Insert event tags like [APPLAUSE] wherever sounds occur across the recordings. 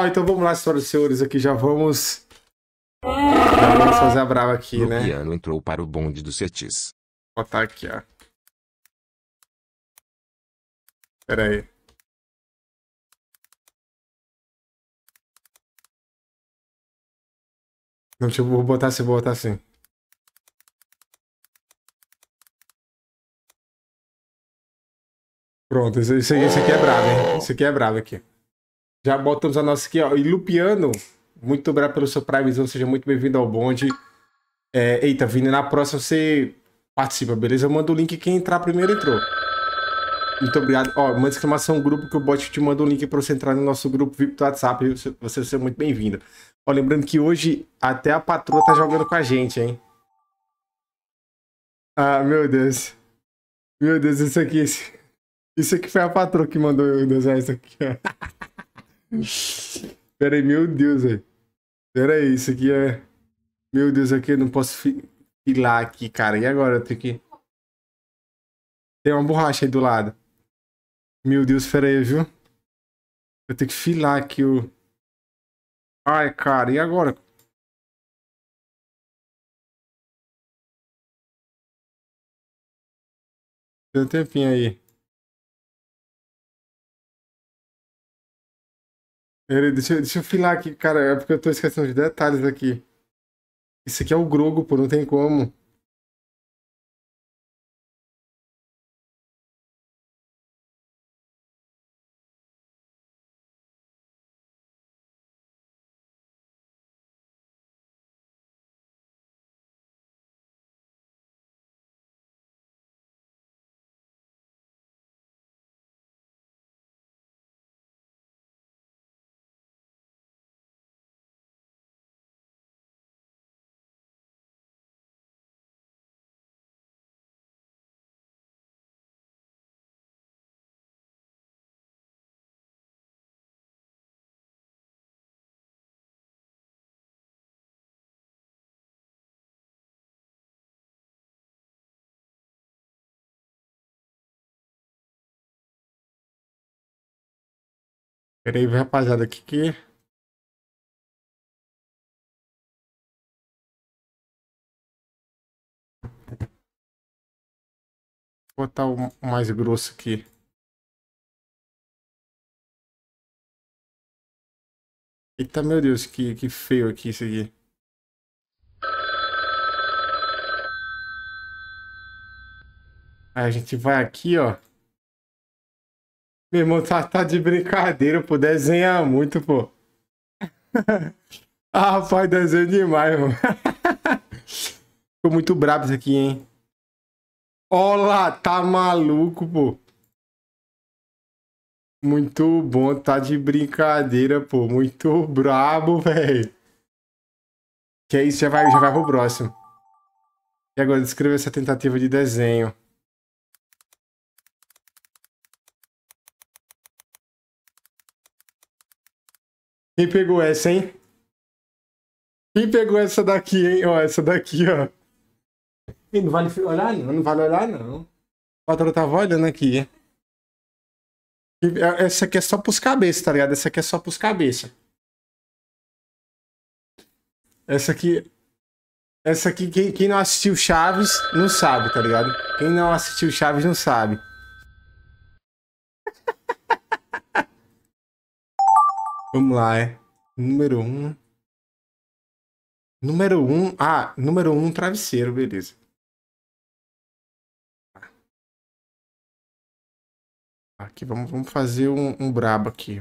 Ó, então vamos lá, senhoras e senhores, aqui já vamos. vamos fazer a brava aqui, né? Luciano entrou para o bonde do Cetis. Vou botar aqui, ó. Pera aí. Não, tipo, vou botar assim, vou botar assim. Pronto, esse, isso, aqui é brabo, hein? Esse aqui é brabo aqui. Já botamos a nossa aqui, ó. E Lupiano, muito obrigado pelo seu privezão, então seja muito bem-vindo ao bonde. É, eita, vindo na próxima você participa, beleza? Manda o link, quem entrar primeiro entrou. Muito obrigado. Ó, manda exclamação grupo que o bot te manda o um link para você entrar no nosso grupo VIP do WhatsApp. Você, seja ser muito bem-vindo. Ó, lembrando que hoje até a patroa tá jogando com a gente, hein? Ah, meu Deus. Meu Deus, isso aqui. Isso aqui foi a patroa que mandou eu desenhar é isso aqui, ó. [LAUGHS] [LAUGHS] Peraí, meu Deus, velho. peraí, isso aqui é. Meu Deus, aqui eu não posso filar aqui, cara. E agora? Eu tenho que. Tem uma borracha aí do lado. Meu Deus, peraí, viu? Eu tenho que filar aqui o. Ai, cara, e agora? Tem um tempinho aí. Peraí, deixa, deixa eu filar aqui, cara, é porque eu tô esquecendo de detalhes aqui. Isso aqui é o Grogo, pô, não tem como. Peraí, rapaziada, o que que... Vou botar o mais grosso aqui. Eita, meu Deus, que, que feio aqui isso aqui. Aí a gente vai aqui, ó. Meu irmão, tá, tá de brincadeira, pô. Desenha muito, pô. [LAUGHS] ah, rapaz, desenha demais, mano. Ficou [LAUGHS] muito brabo isso aqui, hein? Olá, tá maluco, pô. Muito bom, tá de brincadeira, pô. Muito brabo, velho. Que é isso, já vai, já vai pro próximo. E agora, descreva essa tentativa de desenho. Quem pegou essa, hein? Quem pegou essa daqui, hein? Ó, essa daqui, ó. E não vale olhar, não. Não vale olhar, não. O patrão tava olhando aqui. É, essa aqui é só pros cabeças, tá ligado? Essa aqui é só pros cabeças. Essa aqui. Essa aqui, quem, quem não assistiu Chaves não sabe, tá ligado? Quem não assistiu Chaves não sabe. Vamos lá. é Número Um. Número Um. Ah, número um, travesseiro, beleza. Tá. Aqui, vamos, vamos fazer um, um brabo aqui.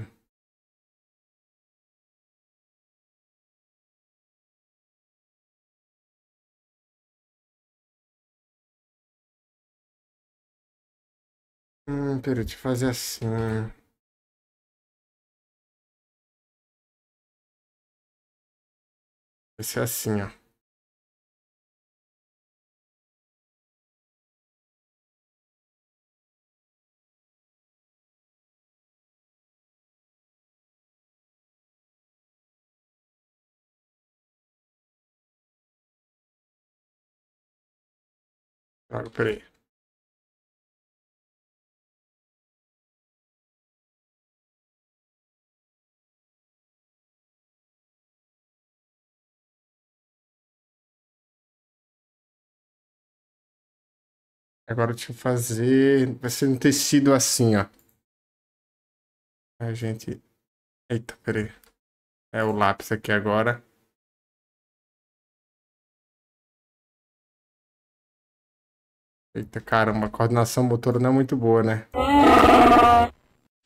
Hum, pera, deixa eu fazer assim. Vai ser assim, ó. Claro, peraí. Agora deixa eu fazer. Vai ser um tecido assim, ó. A gente. Eita, peraí. É o lápis aqui agora. Eita caramba, a coordenação motora não é muito boa, né?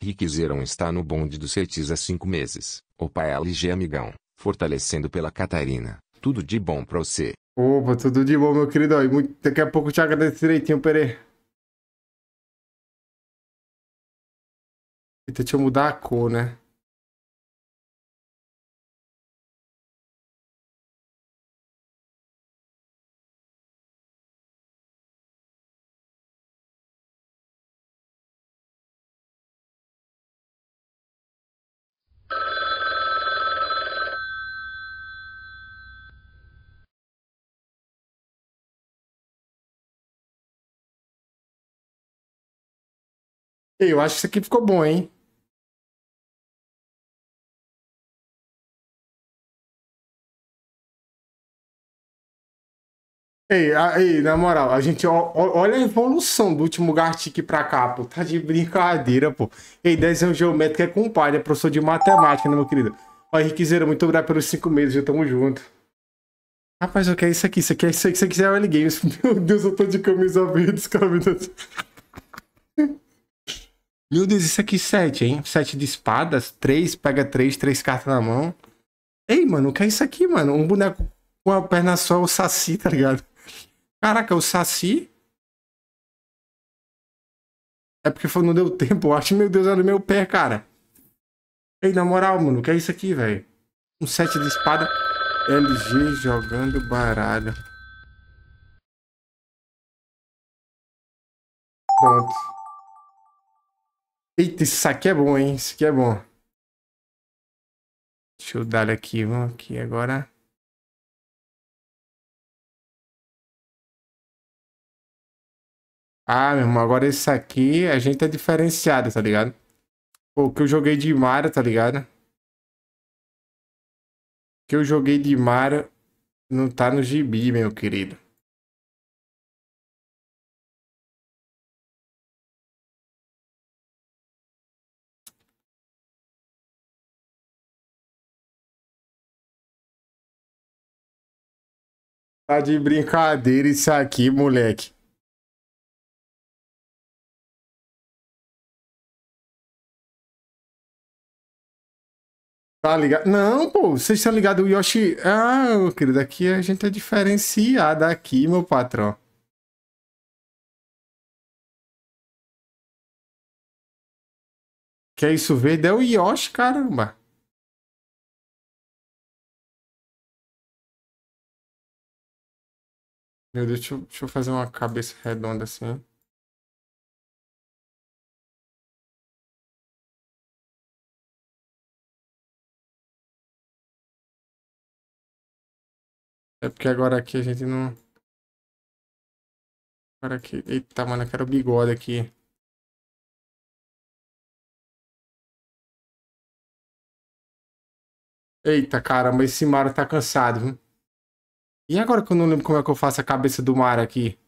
Rick Zeron está no bonde do Cetis há cinco meses. O pai LG amigão, fortalecendo pela Catarina. Tudo de bom pra você. Opa, tudo de bom, meu querido. E muito... daqui a pouco eu te agradeço direitinho, Pere. Eita, deixa eu mudar a cor, né? Eu acho que isso aqui ficou bom, hein? Ei, aí, na moral, a gente ó, olha a evolução do último Gartic pra cá, pô. Tá de brincadeira, pô. Ei, desenho geométrico é compadre, é né? professor de matemática, né, meu querido? Ó, Henrique muito obrigado pelos cinco meses, já tamo junto. Rapaz, o que é isso aqui, isso aqui, isso é, aqui, isso aqui é o L Games. [LAUGHS] Meu Deus, eu tô de camisa verde, cara, meu Deus, isso aqui é 7, hein? 7 de espadas, 3, pega 3, 3 cartas na mão. Ei, mano, o que é isso aqui, mano? Um boneco com a perna só, o Saci, tá ligado? Caraca, o Saci. É porque foi, não deu tempo, eu acho. Meu Deus, olha o meu pé, cara. Ei, na moral, mano, o que é isso aqui, velho? Um 7 de espada. LG jogando baralho. Pronto. Eita, isso aqui é bom, hein? Isso aqui é bom. Deixa eu dar aqui, vamos aqui agora. Ah, meu irmão, agora esse aqui a gente é diferenciado, tá ligado? Pô, o que eu joguei de Mara, tá ligado? O que eu joguei de Mara não tá no gibi, meu querido. Tá de brincadeira isso aqui, moleque. Tá ligado? Não, pô, vocês estão ligados, o Yoshi. Ah, meu querido, aqui a gente é diferenciado aqui, meu patrão. Que é isso verde? É o Yoshi, caramba. Meu Deus, deixa eu, deixa eu fazer uma cabeça redonda assim. É porque agora aqui a gente não... Agora aqui... Eita, mano, eu quero bigode aqui. Eita, caramba, esse Mario tá cansado, viu? E agora que eu não lembro como é que eu faço a cabeça do mar aqui?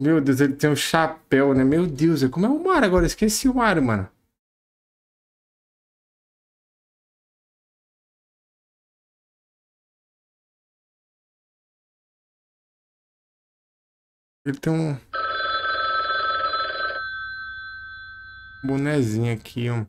Meu Deus, ele tem um chapéu, né? Meu Deus, é como é o mar agora? Eu esqueci o mar, mano. Ele tem um bonezinho aqui, ó.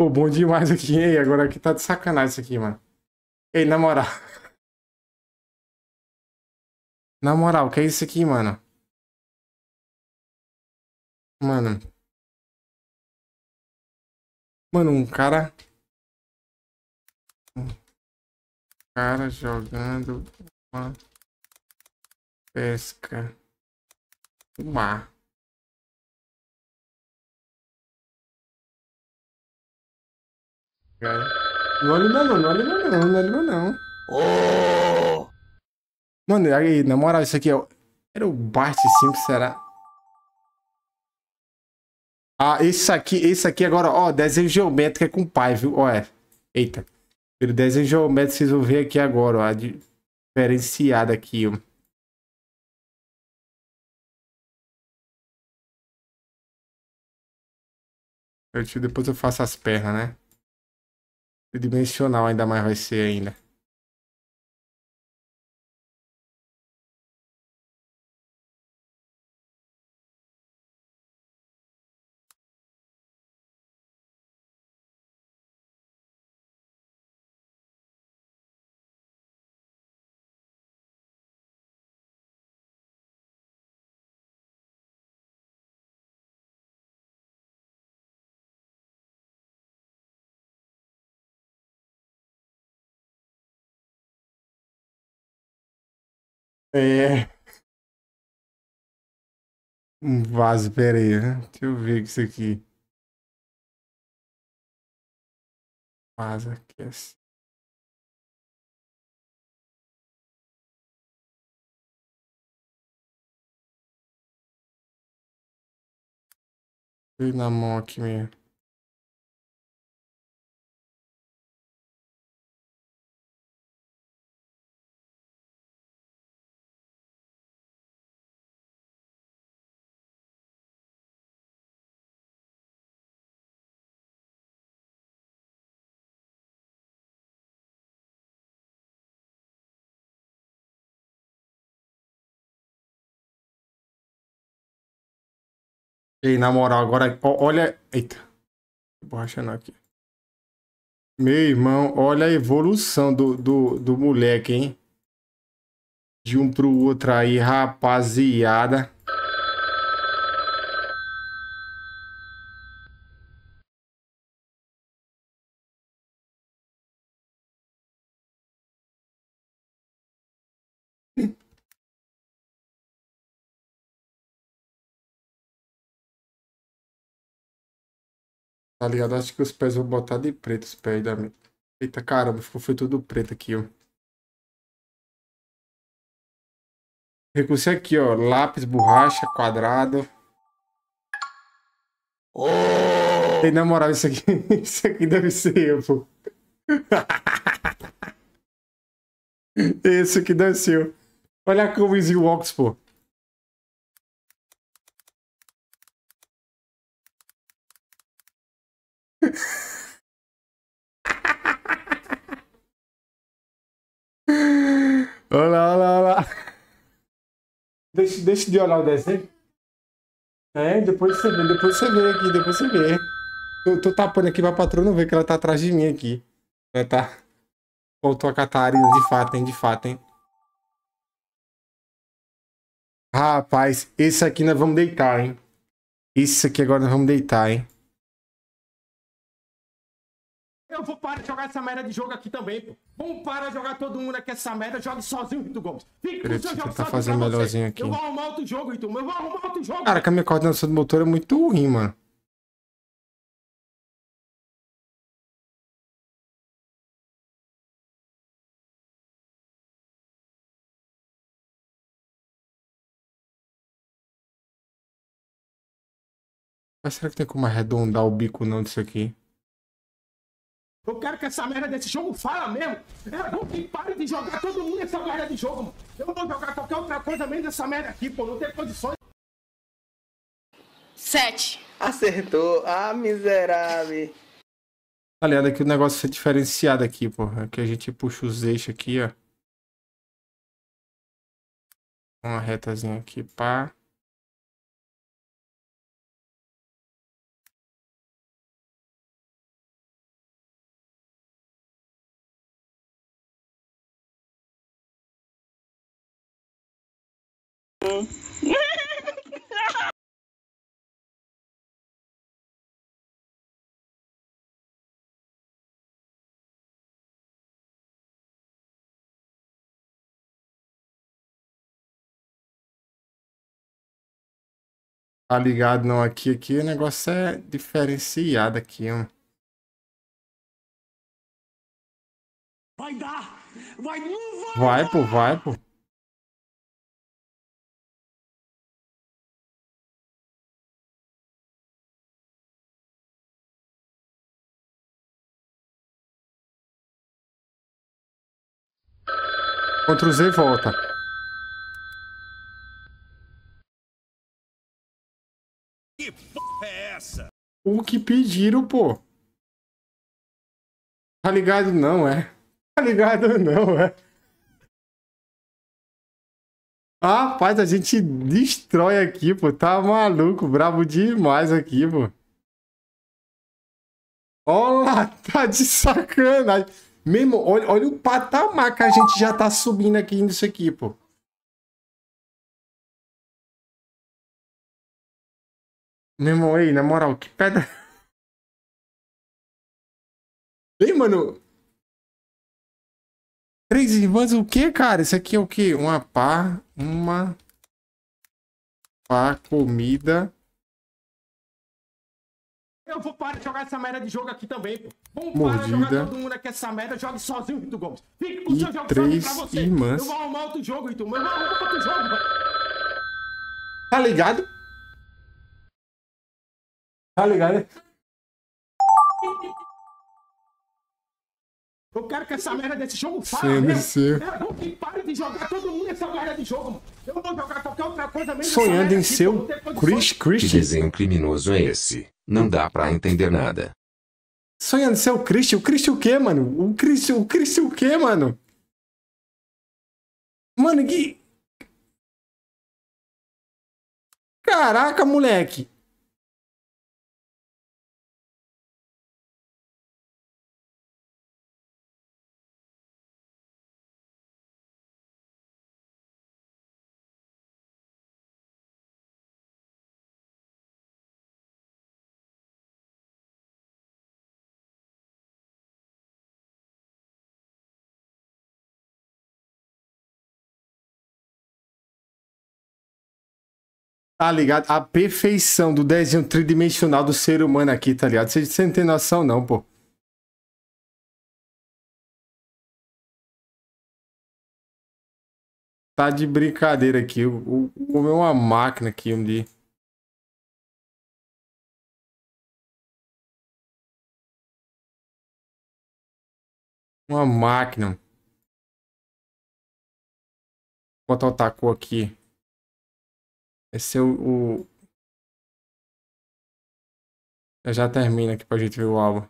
Pô, bom demais aqui, hein? Agora aqui tá de sacanagem isso aqui, mano. Ei, na moral. [LAUGHS] Na moral, que é isso aqui, mano? Mano. Mano, um cara... Um cara jogando uma pesca no mar. É. Não olha não, não olha não, não olha não, Oh! Mano, aí, na moral, isso aqui é. Era o Bart Simpson, será? Ah, esse aqui, esse aqui agora, ó, desenho geométrico é com pai, viu? Ó, é. Eita. Pelo desenho geométrico, vocês vão ver aqui agora, ó. diferenciado aqui, ó. depois eu faço as pernas, né? tridimensional ainda mais vai ser ainda. É. Um vaso, pera aí. Né? Deixa eu ver isso aqui. Vaso aquece. É assim. Fui na mão aqui mesmo. Ei, na moral, agora. Olha. Eita. Borrachando aqui. Meu irmão, olha a evolução do, do, do moleque, hein? De um pro outro aí, rapaziada. Tá ligado? Acho que os pés vão botar de preto os pés da minha. Eita caramba, ficou foi tudo preto aqui, ó. Recurso aqui, ó. Lápis, borracha, quadrado. Oh! Tem na moral isso aqui. [LAUGHS] Isso aqui deve ser eu, pô. Esse [LAUGHS] aqui deve ser eu. Olha a Walks, pô. Olá, olá, olá. Deixa, deixa de olhar o desenho. É, depois você vê, depois você vê aqui, depois você vê. Eu tô tapando aqui pra patroa não ver que ela tá atrás de mim aqui. Ela tá. Voltou a Catarina, de fato, hein, de fato, hein. Rapaz, esse aqui nós vamos deitar, hein. Isso aqui agora nós vamos deitar, hein eu então vou parar de jogar essa merda de jogo aqui também, pô. Vamos parar de jogar todo mundo aqui essa merda. Jogue sozinho, Rito Gomes. Fica com o seu jogo tá fazendo melhorzinho aqui. Eu vou arrumar outro jogo, Rito. Eu vou arrumar outro jogo. Cara, que a minha coordenação do motor é muito ruim, mano. Mas será que tem como arredondar o bico não disso aqui? Eu quero que essa merda desse jogo fala mesmo. É bom que pare de jogar todo mundo essa merda de jogo, mano. Eu vou jogar qualquer outra coisa menos essa merda aqui, pô. Não tem condições. Sete. Acertou. Ah, miserável. Aliás, tá aqui o negócio é diferenciado aqui, porra. Aqui é a gente puxa os eixos aqui, ó. Uma retazinha aqui, pá. bom. Tá ligado não aqui, aqui o negócio é diferenciado aqui, ó. Vai dar! Vai, não vai! Vai, pô, vai, pô. Ctrl Z volta. Que porra é essa? O que pediram, pô? Tá ligado não, é? Tá ligado [LAUGHS] não, é? Rapaz, a gente destrói aqui, pô. Tá maluco, brabo demais aqui, pô. Olá, [LAUGHS] tá de sacanagem. Mesmo, olha, olha o patamar que a gente já tá subindo aqui nisso aqui, pô. Meu irmão, aí, na moral, que pedra. [LAUGHS] Ei, mano. Três irmãs, o que, cara? Isso aqui é o que? Uma pá, uma pá, comida. Eu vou parar de jogar essa merda de jogo aqui também, pô. Vamos Mordida. parar de jogar todo mundo aqui essa merda. Jogue sozinho, Rito Gomes. Fique com o seu jogo três pra você. Irmãs. Eu vou arrumar outro jogo, Rito. Eu vou arrumar outro jogo, velho. Tá ligado? Tá ligado? Eu quero que essa merda desse jogo pare, né? Eu quero que pare de jogar todo mundo essa merda de jogo, mano. Eu vou jogar qualquer outra coisa mesmo. Sonhando em é seu tipo, Chris Christie. Que desenho criminoso é esse? Não dá pra entender nada. Sonhando em seu Christie? O Christie o quê, mano? O Christie o, Christie, o quê, mano? Mano, que... Caraca, moleque. Tá ligado? A perfeição do desenho tridimensional do ser humano aqui, tá ligado? Você, você não tem noção, não, pô. Tá de brincadeira aqui. O homem é uma máquina aqui, um dia. Uma máquina. Vou botar o taco aqui é ser o. o... Eu já termina aqui pra gente ver o álbum.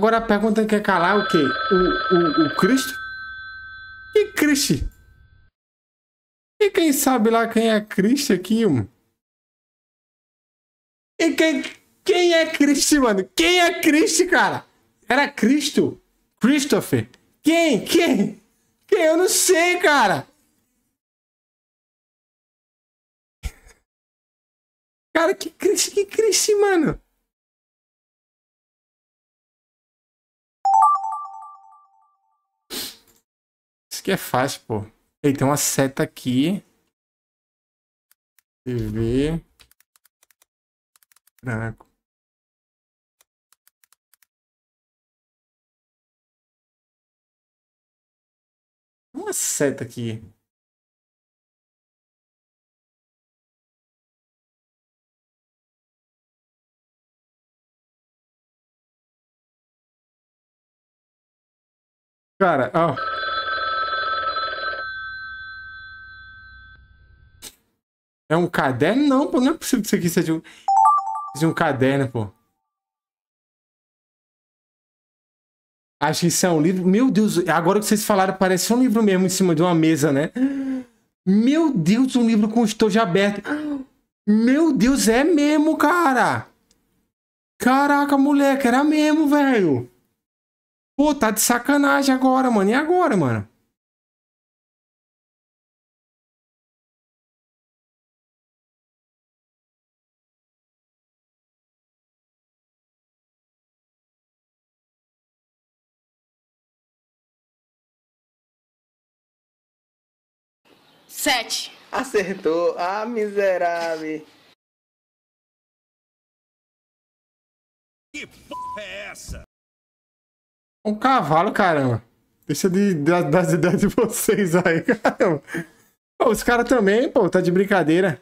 Agora a pergunta que é calar é o quê? O, o, o Cristo? E Cristo? E quem sabe lá quem é Cristo aqui, mano? E quem, quem é Cristo, mano? Quem é Cristo, cara? Era Cristo? Christopher? Quem? Quem? Quem? Eu não sei, cara. Cara, que Cristo, que Cristo, mano? Isso que é fácil, pô. Ele tem uma seta aqui. TV. Branco. Uma seta aqui. Cara, ó. Oh. É um caderno? Não, pô, não é possível que isso aqui seja um, de um caderno, pô. Acho que isso é um livro. Meu Deus, agora que vocês falaram, parece um livro mesmo em cima de uma mesa, né? Meu Deus, um livro com estojo aberto. Meu Deus, é mesmo, cara. Caraca, moleque, era mesmo, velho. Pô, tá de sacanagem agora, mano. E agora, mano? Sete. Acertou. Ah, miserável. Que porra é essa? Um cavalo, caramba. Deixa de, de, das ideias de vocês aí, [LAUGHS] caramba. Pô, os caras também, pô, tá de brincadeira.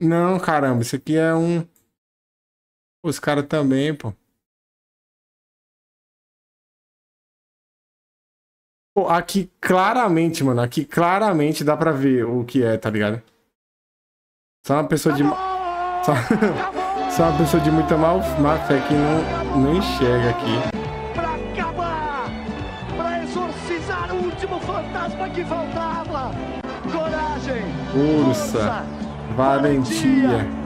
Não, caramba, isso aqui é um. Os caras também, pô. pô. Aqui claramente, mano, aqui claramente dá pra ver o que é, tá ligado? Só uma pessoa de... Só, [LAUGHS] Só uma pessoa de muita mal... má fé que não, não enxerga aqui. que faltava. Coragem, valentia.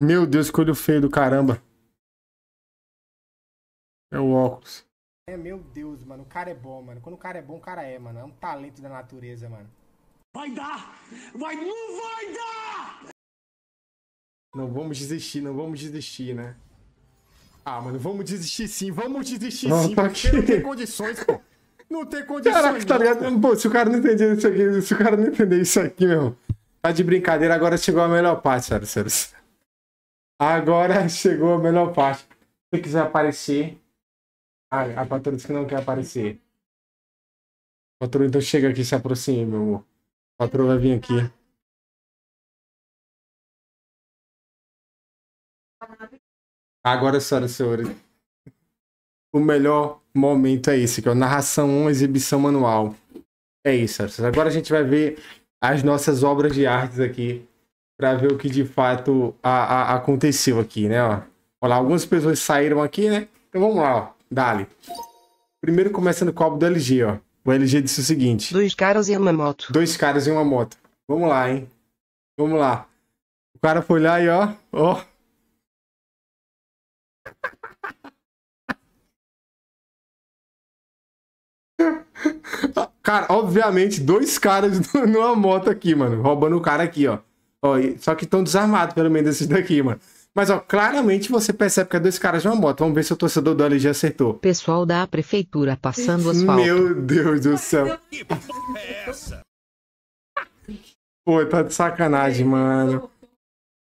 Meu Deus, que olho feio do caramba. É o óculos. É, meu Deus, mano. O cara é bom, mano. Quando o cara é bom, o cara é, mano. É um talento da natureza, mano. Vai dar! Vai, não vai dar! Não vamos desistir, não vamos desistir, né? Ah, mano, vamos desistir sim, vamos desistir sim, tá porque que... não tem condições, pô. Não tem condições. Caraca, tá ligado? Pô, se o cara não entender isso aqui, se o cara não entender isso aqui, meu, tá de brincadeira, agora chegou a melhor parte, sério, sério. Agora [LAUGHS] chegou a melhor parte. Se quiser aparecer. Ah, a patroa disse que não quer aparecer. A patroa então chega aqui, se aproxime, meu amor. A patroa vai vir aqui. Agora, senhoras e senhores, o melhor momento é esse, que é a narração 1, exibição manual. É isso, senhoras. agora a gente vai ver as nossas obras de artes aqui para ver o que de fato a, a, aconteceu aqui, né? Ó. Olha lá, algumas pessoas saíram aqui, né? Então vamos lá, ó. Dali. Primeiro começando com o álbum do LG, ó. O LG disse o seguinte: Dois caras e uma moto. Dois caras e uma moto. Vamos lá, hein? Vamos lá. O cara foi lá e ó, ó. [LAUGHS] Cara, obviamente, dois caras [LAUGHS] numa moto aqui, mano. Roubando o cara aqui, ó. Ó, só que estão desarmados, pelo menos, esses daqui, mano. Mas, ó, claramente você percebe que é dois caras de uma moto. Vamos ver se o torcedor do LG acertou. Pessoal da prefeitura passando asfalto. Meu Deus do céu. Que porra é essa? Pô, tá de sacanagem, é, mano.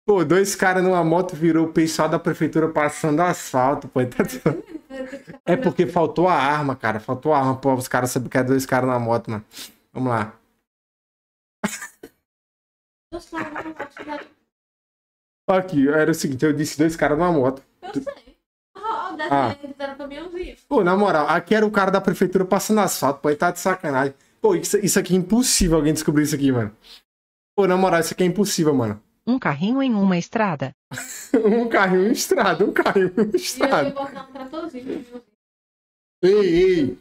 Pô, dois caras numa moto virou o pessoal da prefeitura passando asfalto, pô. Tá... É porque faltou a arma, cara. Faltou a arma, pô. Os caras sabem que é dois caras na moto, mano. Vamos lá. Aqui, era o seguinte, eu disse dois caras numa moto. Eu sei. Oh, ah. Pô, ah. na moral, aqui era o cara da prefeitura passando asfalto, pô, ele tá de sacanagem. Pô, isso, isso aqui é impossível alguém descobrir isso aqui, mano. Pô, na moral, isso aqui é impossível, mano. Um carrinho em uma estrada. [LAUGHS] um carrinho em uma estrada, um carrinho em uma estrada. Né? Ei, ei.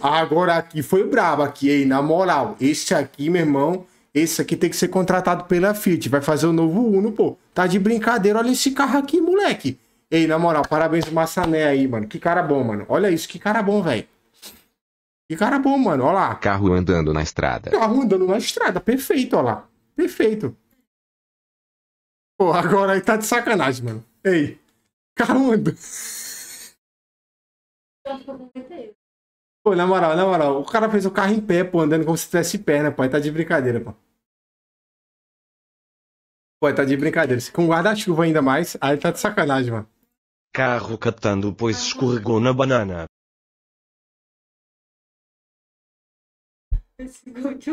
Agora aqui foi brabo aqui, ei, na moral. Este aqui, meu irmão, esse aqui tem que ser contratado pela Fiat. Vai fazer o novo Uno, pô. Tá de brincadeira. Olha esse carro aqui, moleque. Ei, na moral, parabéns pro Massané aí, mano. Que cara bom, mano. Olha isso, que cara bom, velho. Que cara bom, mano. Olha lá. Carro andando na estrada. Carro andando na estrada. Perfeito, olha lá. Perfeito. Pô, agora aí tá de sacanagem, mano. Ei. Carro andando. Pô, na moral, na moral, o cara fez o carro em pé, pô, andando como se tivesse perna, pô. tá de brincadeira, pô. Pô, tá de brincadeira. Com guarda-chuva ainda mais, aí tá de sacanagem, mano. Carro catando, pois escorregou na banana. Esse gol de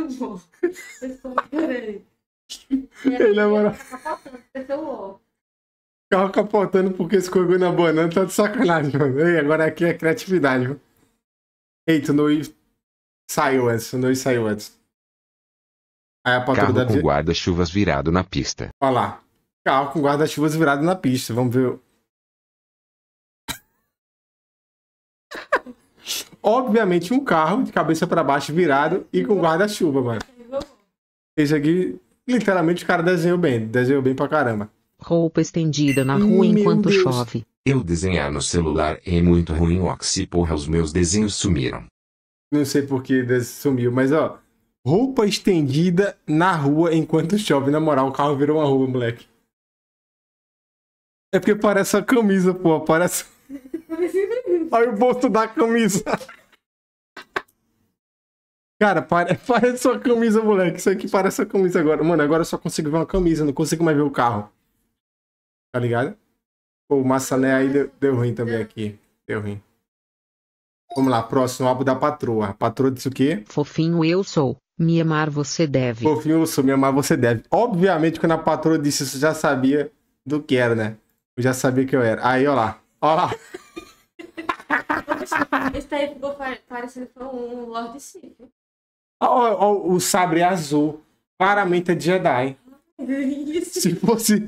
Ele é Carro capotando porque escorregou na banana, tá de sacanagem, mano. Ei, agora aqui é criatividade, mano. Eita tu não saiu antes, tu não saiu antes. Aí a Carro da... com guarda-chuvas virado na pista. Olha lá. Carro com guarda-chuvas virado na pista. Vamos ver. [LAUGHS] Obviamente um carro de cabeça para baixo virado e com guarda-chuva, mano. Esse aqui, literalmente, o cara desenhou bem. Desenhou bem pra caramba. Roupa estendida na rua Meu enquanto Deus. chove. Eu desenhar no celular é muito ruim, Oxi, porra, os meus desenhos sumiram. Não sei por que sumiu, mas ó, roupa estendida na rua enquanto chove. Na moral, o carro virou uma rua, moleque. É porque parece a camisa, pô, parece. Olha [LAUGHS] o bolso da camisa. Cara, pare... [LAUGHS] parece sua camisa, moleque. Isso aqui parece a camisa agora. Mano, agora eu só consigo ver uma camisa, não consigo mais ver o carro. Tá ligado? O maçané aí deu, deu ruim também aqui. Deu ruim. Vamos lá, próximo álbum da patroa. A patroa disse o quê? Fofinho eu sou. Me amar você deve. Fofinho eu sou. Me amar você deve. Obviamente, quando a patroa disse isso, eu já sabia do que era, né? Eu já sabia que eu era. Aí, ó lá. Ó lá. [LAUGHS] Esse daí ficou parecendo com um Lord Sif. Ó, o sabre azul. Claramente é de Jedi. [LAUGHS] Se fosse.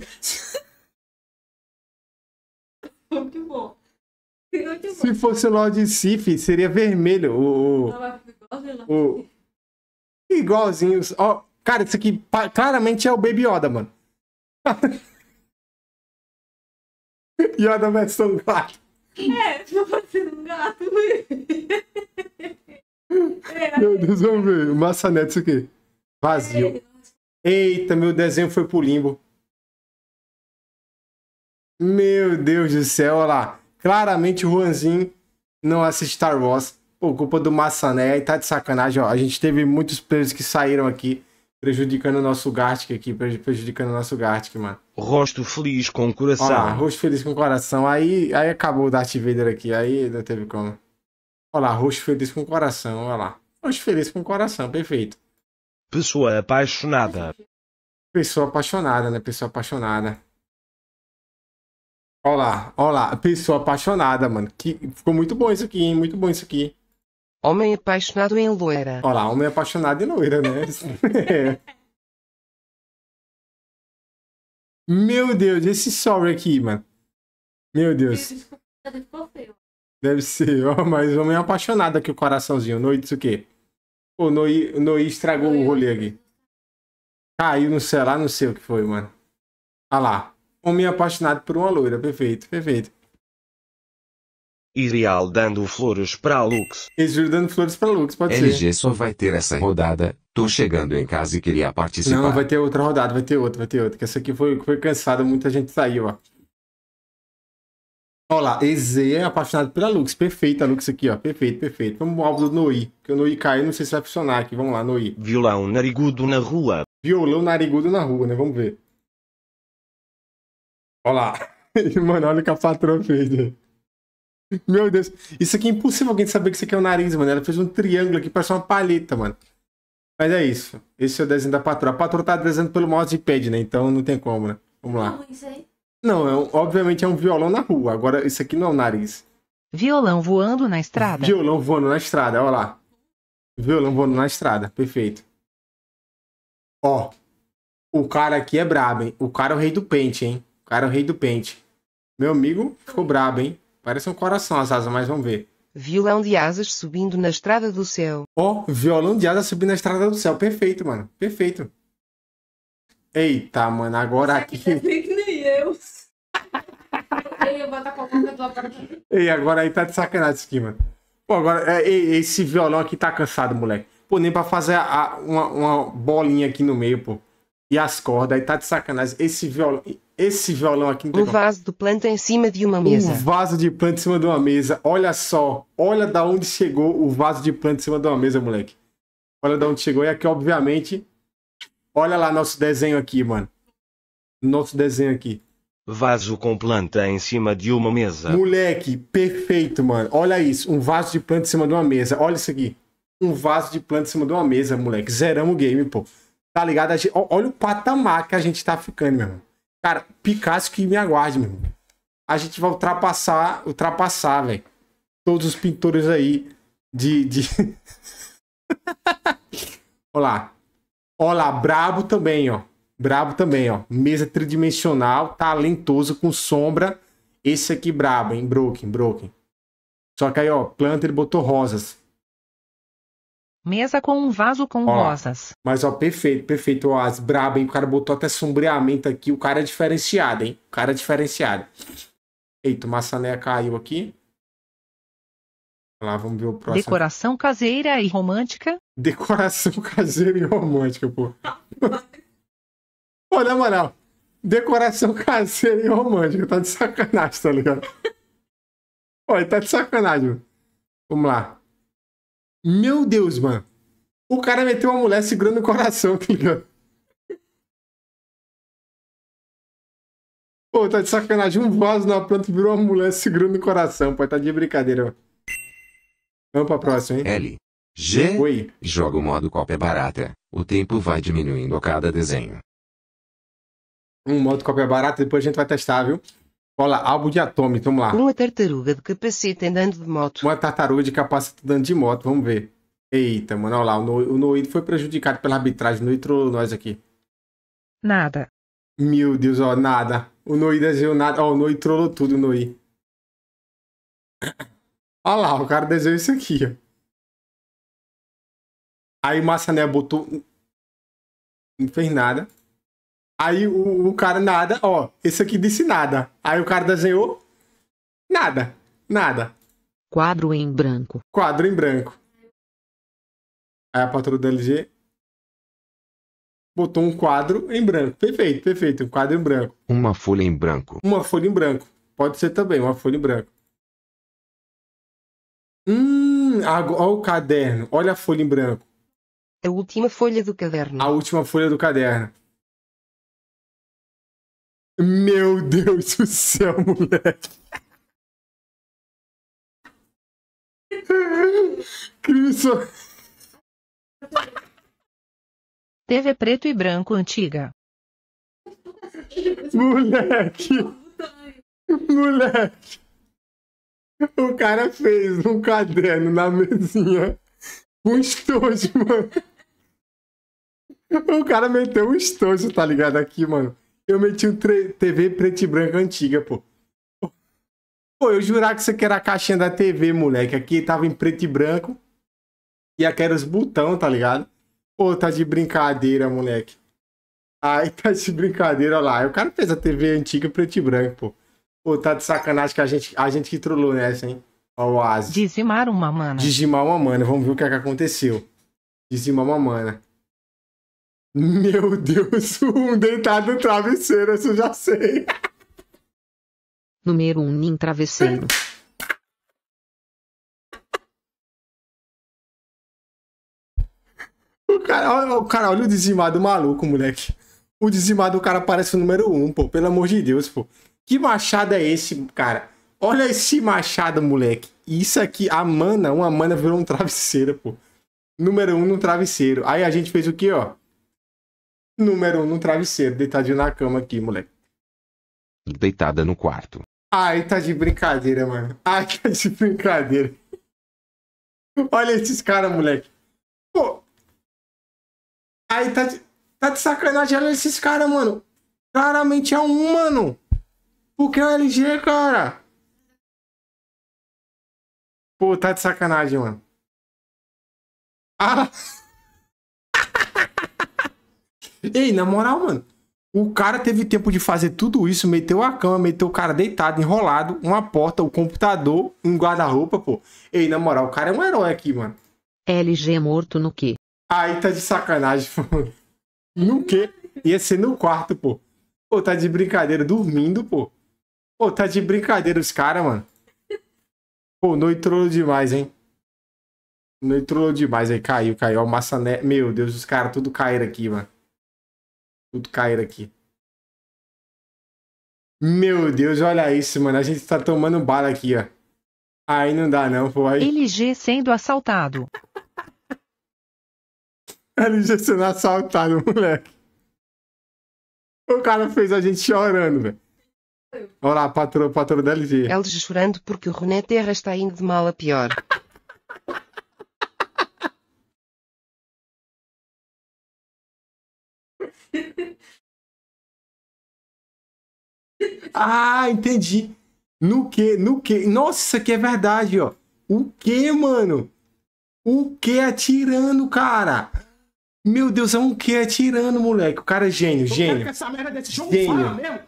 Muito bom. Muito Se bom. fosse o Lord Sif, seria vermelho. O, o, o, igualzinhos. Ó, cara, isso aqui claramente é o Baby Yoda, mano. [LAUGHS] Yoda versão gato. É, se fosse um gato. Né? É. Meu Deus, vamos ver. Maçanete, isso aqui. Vazio. É, Eita, meu desenho foi pro limbo. Meu Deus do céu, olha lá. Claramente o Juanzinho não assiste Star Wars por culpa do Massané tá de sacanagem, ó. A gente teve muitos players que saíram aqui prejudicando o nosso Gartic aqui, prejudicando o nosso Gartic, mano. Rosto feliz com coração. Olha lá, rosto feliz com coração. Aí, aí acabou o Darth Vader aqui, aí não teve como. Olha lá, rosto feliz com coração, olha lá. Rosto feliz com coração, perfeito. Pessoa apaixonada. Pessoa apaixonada, né? Pessoa apaixonada. Olá, olá, pessoa apaixonada, mano. Que ficou muito bom isso aqui, hein? Muito bom isso aqui. Homem apaixonado em loira. Olá, homem apaixonado em loira, né? [LAUGHS] Meu Deus, esse sorry aqui, mano. Meu Deus. Deve ser, ó, mas homem apaixonado aqui o coraçãozinho. Noi isso o quê? Pô, Noi, Noi estragou o rolê aqui. Caiu no celular, não sei o que foi, mano. Ah lá. Homem apaixonado por uma loira. Perfeito, perfeito. Irial dando flores pra Lux. Irial dando flores pra Lux, pode LG ser. LG só vai ter essa rodada. Tô chegando em casa e queria participar. Não, vai ter outra rodada, vai ter outra, vai ter outra. Que essa aqui foi, foi cansada, muita gente saiu, ó. Olha lá, EZ é apaixonado pela Lux. Perfeito a Lux aqui, ó. Perfeito, perfeito. Vamos ao álbum do Noi. Que o Noi caiu, não sei se vai funcionar aqui. Vamos lá, Noi. Violão narigudo na rua. Violão narigudo na rua, né? Vamos ver. Olha lá. [LAUGHS] Mano, olha o que a patroa fez, né? Meu Deus. Isso aqui é impossível alguém saber que isso aqui é o nariz, mano. Ela fez um triângulo aqui, parece uma palheta, mano. Mas é isso. Esse é o desenho da patroa. A patroa tá desenhando pelo mousepad, né? Então não tem como, né? Vamos lá. Não, é um, obviamente é um violão na rua. Agora, isso aqui não é o um nariz. Violão voando na estrada. Violão voando na estrada, olha lá. Violão voando na estrada, perfeito. Ó, o cara aqui é brabo, hein? O cara é o rei do pente, hein? cara é o rei do pente. Meu amigo ficou brabo, hein? Parece um coração as asas, mas vamos ver. Violão de asas subindo na estrada do céu. Ó, oh, violão de asas subindo na estrada do céu. Perfeito, mano. Perfeito. Eita, mano, agora aqui. Que é nem eu. [LAUGHS] E agora aí tá de sacanagem aqui, mano. Pô, agora, é, esse violão aqui tá cansado, moleque. Pô, nem pra fazer a, uma, uma bolinha aqui no meio, pô e as cordas, aí tá de sacanagem. Esse violão, esse violão aqui. Um vaso de planta em cima de uma mesa. Um vaso de planta em cima de uma mesa. Olha só, olha da onde chegou o vaso de planta em cima de uma mesa, moleque. Olha da onde chegou. E aqui, obviamente, olha lá nosso desenho aqui, mano. Nosso desenho aqui. Vaso com planta em cima de uma mesa. Moleque, perfeito, mano. Olha isso, um vaso de planta em cima de uma mesa. Olha isso aqui. Um vaso de planta em cima de uma mesa, moleque. Zeramos o game, pô. Tá ligado? Gente, olha o patamar que a gente tá ficando, meu irmão. Cara, Picasso que me aguarde, meu irmão. A gente vai ultrapassar, ultrapassar, velho. Todos os pintores aí de. de... [LAUGHS] Olá. Olá, brabo também, ó. Brabo também, ó. Mesa tridimensional, talentoso, com sombra. Esse aqui brabo, hein? Broken, broken. Só que aí, ó, Planter botou rosas. Mesa com um vaso com ó, rosas. Mas, ó, perfeito, perfeito. Ó, as braba, hein? O cara botou até sombreamento aqui. O cara é diferenciado, hein? O cara é diferenciado. Eita, o maçané caiu aqui. Lá, vamos ver o próximo. Decoração caseira e romântica. [LAUGHS] Decoração caseira e romântica, pô. pô, na moral. Decoração caseira e romântica. Tá de sacanagem, tá ligado? Olha, tá de sacanagem. Vamos lá. Meu Deus, mano. O cara meteu uma mulher segurando o coração, tá ligado? Pô, tá de sacanagem. Um vaso na planta virou uma mulher segurando o coração, pô. Tá de brincadeira, ó. Vamos pra próxima, hein? L. G. Oi. Joga o modo cópia barata. O tempo vai diminuindo a cada desenho. Um modo cópia barata, depois a gente vai testar, viu? Olá, álbum de Atomic, vamos lá. Uma tartaruga de capacete andando de moto. Uma tartaruga de capacete andando de moto, vamos ver. Eita, mano, olha lá, o Noid foi prejudicado pela arbitragem, o Noid trollou nós aqui. Nada. Meu Deus, ó, nada. O Noid desenhou nada, ó, o Noid trollou tudo, o Noid. Olha lá, o cara desenhou isso aqui, ó. Aí o Massané botou... Não fez nada. Aí o, o, cara nada, ó, esse aqui disse nada. Aí o cara desenhou nada, nada. Quadro em branco. Quadro em branco. Aí a patroa da LG botou um quadro em branco. Perfeito, perfeito, um quadro em branco. Uma folha em branco. Uma folha em branco. Pode ser também, uma folha em branco. Hum, olha o caderno, olha a folha em branco. A última folha do caderno. A última folha do caderno. Meu Deus do céu, moleque. Cristo! TV preto e branco antiga. Moleque. Moleque. O cara fez um caderno na mesinha. Um estojo, mano. O cara meteu um estojo, tá ligado? Aqui, mano. Eu meti um TV preto e branco antiga, pô. Pô, eu jurava que isso aqui era a caixinha da TV, moleque. Aqui tava em preto e branco. E aqui era os botão, tá ligado? Pô, tá de brincadeira, moleque. Ai, [LAUGHS] tá de brincadeira, lá. O cara fez a TV antiga preto e branco, pô. Pô, tá de sacanagem que a gente, a gente que trollou nessa, hein? Ó, o Asi. Dizimar uma mana. Dizimar uma mana. Vamos ver o que, é que aconteceu. Dizimar uma mana. Meu Deus, [LAUGHS] um deitado no travesseiro, isso eu já sei. Número 1 um, Nin Travesseiro. O cara, olha, o cara, olha o dizimado maluco, moleque. O dizimado, o cara parece o número 1, um, pô. Pelo amor de Deus, pô. Que machado é esse, cara? Olha esse machado, moleque. Isso aqui, a mana, uma mana virou um travesseiro, pô. Número 1 um no travesseiro. Aí a gente fez o quê, ó? Número um, no travesseiro, deitadinho na cama aqui, moleque. Deitada no quarto. Ai, tá de brincadeira, mano. Ai, [LAUGHS] tá de brincadeira. Olha esses caras, moleque. Pô. Ai, tá de, tá de sacanagem. Olha esses caras, mano. Claramente é um, mano. Porque é o LG, cara. Pô, tá de sacanagem, mano. Ah! Ei, na moral, mano. O cara teve tempo de fazer tudo isso, meteu a cama, meteu o cara deitado, enrolado, uma porta, o computador, um guarda-roupa, pô. Ei, na moral, o cara é um herói aqui, mano. LG é morto no quê? Aí tá de sacanagem, pô. [LAUGHS] No quê? Ia ser no quarto, pô. Pô, tá de brincadeira, dormindo, pô. Pô, tá de brincadeira os caras, mano. Pô, noitrolo demais, hein? Noitrolo demais aí, caiu, caiu. O maçané. Meu Deus, os caras tudo caíram aqui, mano tudo cair aqui. Meu Deus, olha isso, mano. A gente tá tomando bala aqui, ó. Aí não dá, não, aí. LG sendo assaltado. LG [LAUGHS] sendo assaltado, moleque. O cara fez a gente chorando, velho. Olha lá, patroa da LG. LG chorando porque o René Terra está indo de mal a pior. [LAUGHS] ah, entendi. No que? No que? Nossa, isso aqui é verdade, ó. O que, mano? O que atirando, cara? Meu Deus, é um que atirando, moleque. O cara é gênio, Eu gênio. Que essa merda desse jogo gênio. É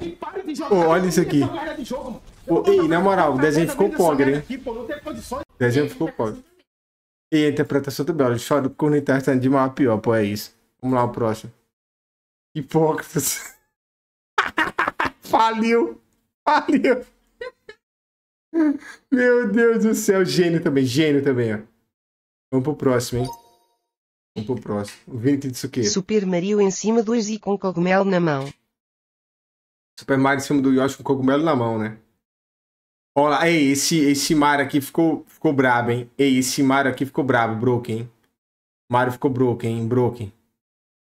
que pare de jogar. Oh, olha isso aqui. ei, na moral, o desenho ficou pobre, hein? O desenho ficou pobre. E a interpretação do Belo. Choro com o tá de maior pior, pô, é isso. Vamos lá, o próximo. Hipócritas. [LAUGHS] Faliu. Faliu. Meu Deus do céu. Gênio também. Gênio também, ó. Vamos pro próximo, hein? Vamos pro próximo. O Vini disse o quê? Super Mario em cima do Yoshi com cogumelo na mão. Super Mario em cima do Yoshi com cogumelo na mão, né? Olha lá. Ei, esse, esse Mario aqui ficou, ficou brabo, hein? Ei, esse Mario aqui ficou brabo. Broken, hein? Mario ficou broken, hein? Broken.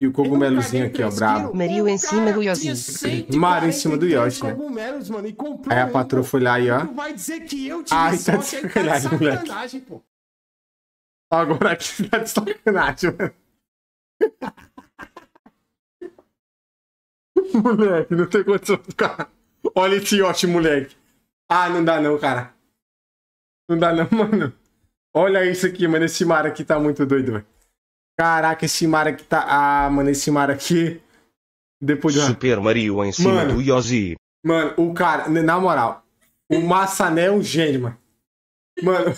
E o cogumelozinho aqui, ó, brabo. Mario é em cima do Yoshi. Mario em cima do Yoshi, né? Mano, aí a patroa foi lá aí, ó. Vai dizer que eu Ai, tá, tá de sacanagem, tá moleque. pô. Agora aqui tá de sacanagem, mano. [LAUGHS] moleque, não tem condição de ficar. Olha esse Yoshi, moleque. Ah, não dá não, cara. Não dá não, mano. Olha isso aqui, mano. Esse mar aqui tá muito doido, velho. Caraca, esse mar aqui tá. Ah, mano, esse mar aqui. Depois de. Super Mario em cima mano, do Yoshi. Mano, o cara, na moral, o Massané é um gênio, mano. Mano,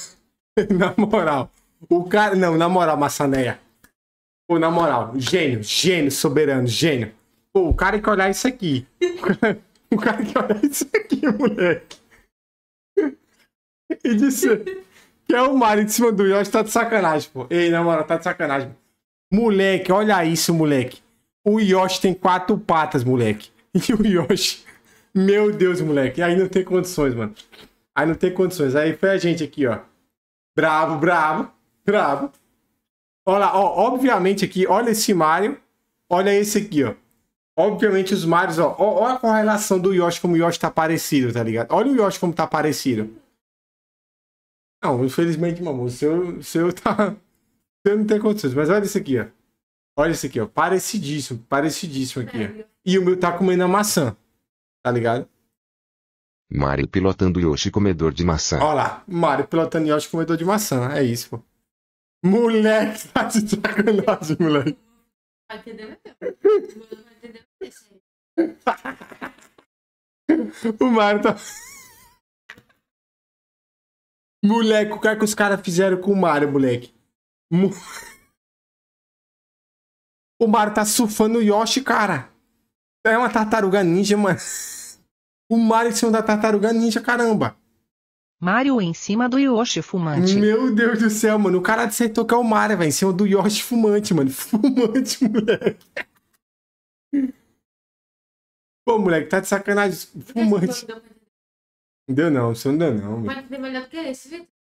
[LAUGHS] na moral. O cara. Não, na moral, Massaneia. É. Pô, na moral, gênio, gênio, soberano, gênio. Pô, o cara que olhar isso aqui. O cara, que olhar isso aqui, moleque. E disse que é o Mario de cima do Yoshi, tá de sacanagem, pô. Ei, na moral, tá de sacanagem. Moleque, olha isso, moleque. O Yoshi tem quatro patas, moleque. [LAUGHS] E o Yoshi. Meu Deus, moleque. Aí não tem condições, mano. Aí não tem condições. Aí foi a gente aqui, ó. Bravo, bravo, bravo. Olha lá, ó. Obviamente aqui, olha esse Mario. Olha esse aqui, ó. Obviamente os Marios, ó. Olha a correlação do Yoshi, como o Yoshi tá parecido, tá ligado? Olha o Yoshi como tá parecido. Não, infelizmente, mano, o seu, o seu tá. Eu não tem condições. Mas olha isso aqui, ó. Olha isso aqui, ó. Parecidíssimo, parecidíssimo aqui, ó. E o meu tá comendo a maçã. Tá ligado? Mario pilotando Yoshi comedor de maçã. Olha lá, Mario pilotando Yoshi comedor de maçã. É isso, pô. Moleque, [LAUGHS] tá de sacanagem, moleque. [LAUGHS] O Mario tá. [LAUGHS] Moleque, o que, é que os caras fizeram com o Mario, moleque? O Mario tá surfando o Yoshi, cara. É uma tartaruga ninja, mano. O Mario em cima da tartaruga ninja, caramba. Mario em cima do Yoshi fumante. Meu Deus do céu, mano. O cara acertou que é o Mario, velho. Em cima do Yoshi fumante, mano. [LAUGHS] Fumante, moleque. Pô, moleque, tá de sacanagem. Fumante. Não deu não, isso não deu não. Mano. Mas tem melhor do que esse, Vitor?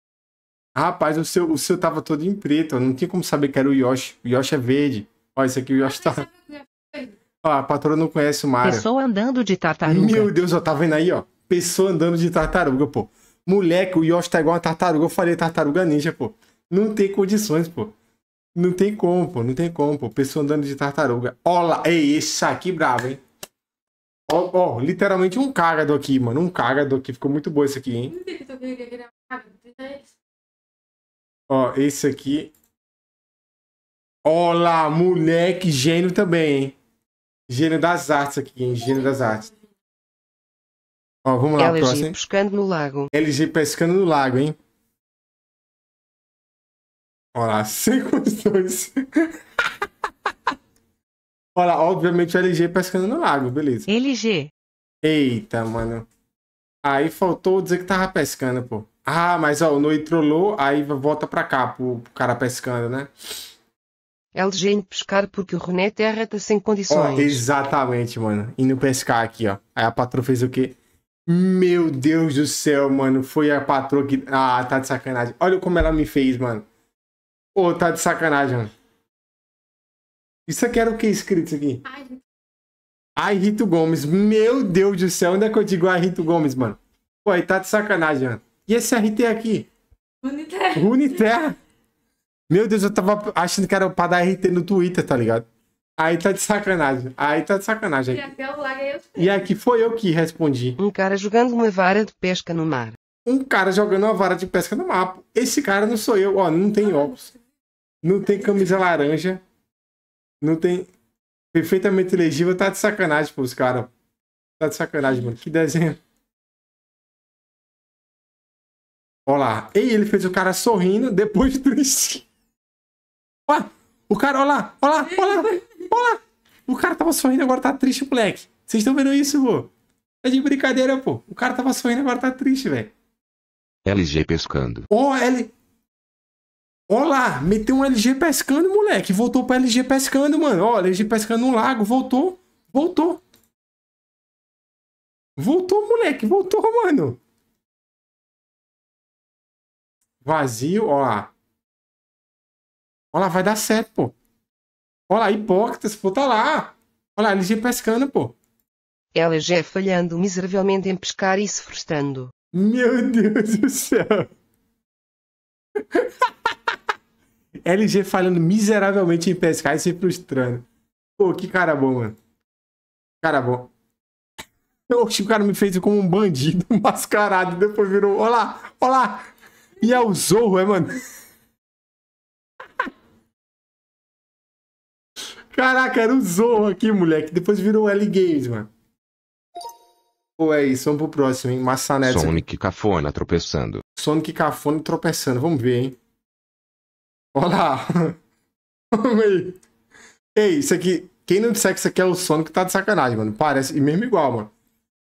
Rapaz, o seu, o seu tava todo em preto. Não tinha como saber que era o Yoshi. O Yoshi é verde. Ó, esse aqui o Yoshi tá. Ó, a patroa não conhece o Mario. Pessoa andando de tartaruga. Meu Deus, ó, tá vendo aí, ó. Pessoa andando de tartaruga, pô. Moleque, o Yoshi tá igual a tartaruga. Eu falei tartaruga ninja, pô. Não tem condições, pô. Não tem como, pô. Não tem como, pô. Pessoa andando de tartaruga. Olha, é ei, isso aqui bravo, hein. Ó, literalmente um cagado aqui, mano. Um cagado aqui. Ficou muito bom esse aqui, hein. Ó, esse aqui. Olá, moleque gênio também, hein? Gênio das artes aqui, hein? Gênio das artes. Ó, vamos lá, LG próximo. LG pescando no lago. LG pescando no lago, hein? Olha lá, sem [LAUGHS] condições. Olha lá, obviamente o LG pescando no lago, beleza. LG. Eita, mano. Aí faltou dizer que tava pescando, pô. Ah, mas ó, o trollou, aí volta pra cá, pro, pro cara pescando, né? É LGN pescar porque o René Terra tá sem condições. Ó, exatamente, mano. Indo pescar aqui, ó. Aí a patroa fez o quê? Meu Deus do céu, mano. Foi a patroa que. Ah, tá de sacanagem. Olha como ela me fez, mano. Ô, oh, tá de sacanagem, mano. Isso aqui era o que escrito aqui? Ai, Rito Gomes. Meu Deus do céu. Onde é que eu digo Ai, Rito Gomes, mano? Pô, aí tá de sacanagem, mano. E esse RT aqui? Uniterra. Uniterra? Meu Deus, eu tava achando que era pra dar RT no Twitter, tá ligado? Aí tá de sacanagem. Aí tá de sacanagem. E, aqui, e aqui foi eu que respondi. Um cara jogando uma vara de pesca no mar. Um cara jogando uma vara de pesca no mar. Esse cara não sou eu. Ó, não tem ah, óculos. Não tem camisa laranja. Não tem. Perfeitamente legível. Tá de sacanagem pros caras. Tá de sacanagem, mano. Que desenho. Olha lá. E ele fez o cara sorrindo, depois de triste. Ó, o cara, olha lá, olha lá, olha lá, olha lá. O cara tava sorrindo, agora tá triste, moleque. Vocês estão vendo isso, pô? É de brincadeira, pô. O cara tava sorrindo, agora tá triste, velho. LG pescando. Ó, oh, L... Olá, meteu um LG pescando, moleque. Voltou pra LG pescando, mano. Ó, LG pescando no lago, voltou. Voltou. Voltou, moleque, voltou, mano vazio, ó lá. Ó lá, vai dar certo, pô. Ó lá, hipócritas, pô, tá lá. Olha lá, LG pescando, pô. LG falhando miseravelmente em pescar e se frustrando. Meu Deus do céu. LG [LAUGHS] falhando miseravelmente em pescar e se frustrando. Pô, que cara bom, mano. Cara bom. [LAUGHS] Oxe, o cara me fez como um bandido [LAUGHS] mascarado. Depois virou. Olá, olá, e é o Zorro, é, mano? Caraca, era o Zorro aqui, moleque. Depois virou L Games, mano. Pô, é isso. Vamos pro próximo, hein? Maçanete. Sonic Cafona tropeçando. Sonic Cafona tropeçando. Vamos ver, hein? Olha lá. [LAUGHS] Vamos aí. Ei, isso aqui... Quem não disser que isso aqui é o Sonic tá de sacanagem, mano. Parece... E mesmo igual, mano.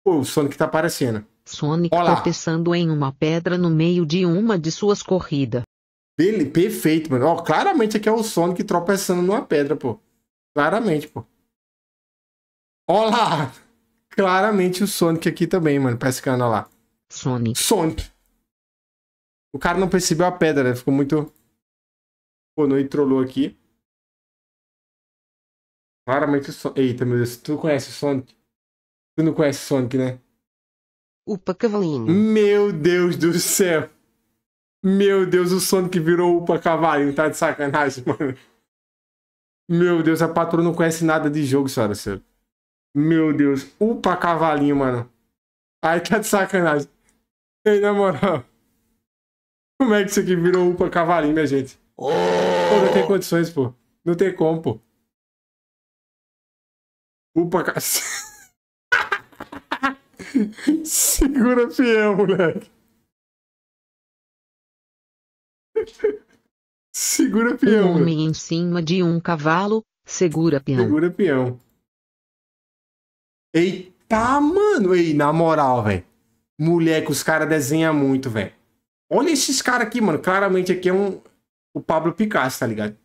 Pô, o Sonic tá aparecendo. Sonic Olá. tropeçando em uma pedra no meio de uma de suas corridas. Ele, perfeito, mano. Ó, claramente aqui é o Sonic tropeçando numa pedra, pô. Claramente, pô. Olá! Claramente o Sonic aqui também, mano, pescando, olha lá. Sonic. Sonic. O cara não percebeu a pedra, né? Ficou muito... Pô, não trollou aqui. Claramente o Sonic... Eita, meu Deus. Tu conhece o Sonic? Tu não conhece o Sonic, né? o Pacavalinho. Meu Deus do céu! Meu Deus, o sono que virou o Pacavalinho, tá de sacanagem, [LAUGHS] mano. Meu Deus, a patroa não conhece nada de jogo, senhora. senhora. Meu Deus, upa cavalinho, mano. Aí tá de sacanagem. Ei, na moral. Como é que isso aqui virou upa cavalinho, minha gente? Oh. Pô, não tem condições, pô. Não tem como, pô. Upa cacete. [LAUGHS] Segura fiel, moleque. Segura peão. Um homem em cima de um cavalo, segura peão. Segura peão. Eita, mano. Ei, na moral, velho. Mulher que os caras desenham muito, velho. Olha esses caras aqui, mano. Claramente aqui é um... O Pablo Picasso, tá ligado?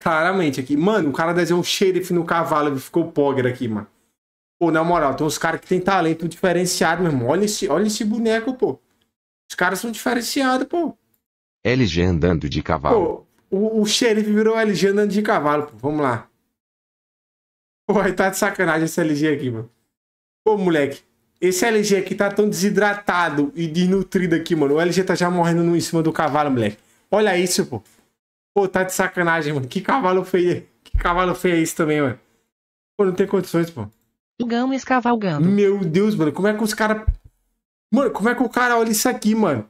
Claramente aqui. Mano, o cara desenhou um xerife no cavalo. Ficou pogre aqui, mano. Pô, na moral, tem uns caras que tem talento diferenciado mesmo. Olha esse, olha esse boneco, pô. Os caras são diferenciados, pô. LG andando de cavalo. Pô, o, o xerife virou LG andando de cavalo, pô. Vamos lá. Pô, aí tá de sacanagem esse LG aqui, mano. Pô, moleque. Esse LG aqui tá tão desidratado e desnutrido aqui, mano. O LG tá já morrendo no, em cima do cavalo, moleque. Olha isso, pô. Pô, tá de sacanagem, mano. Que cavalo feio. Que cavalo feio é isso também, mano. Pô, não tem condições, pô. Gamas cavalgando. Meu Deus, mano, como é que os caras. Mano, como é que o cara olha isso aqui, mano?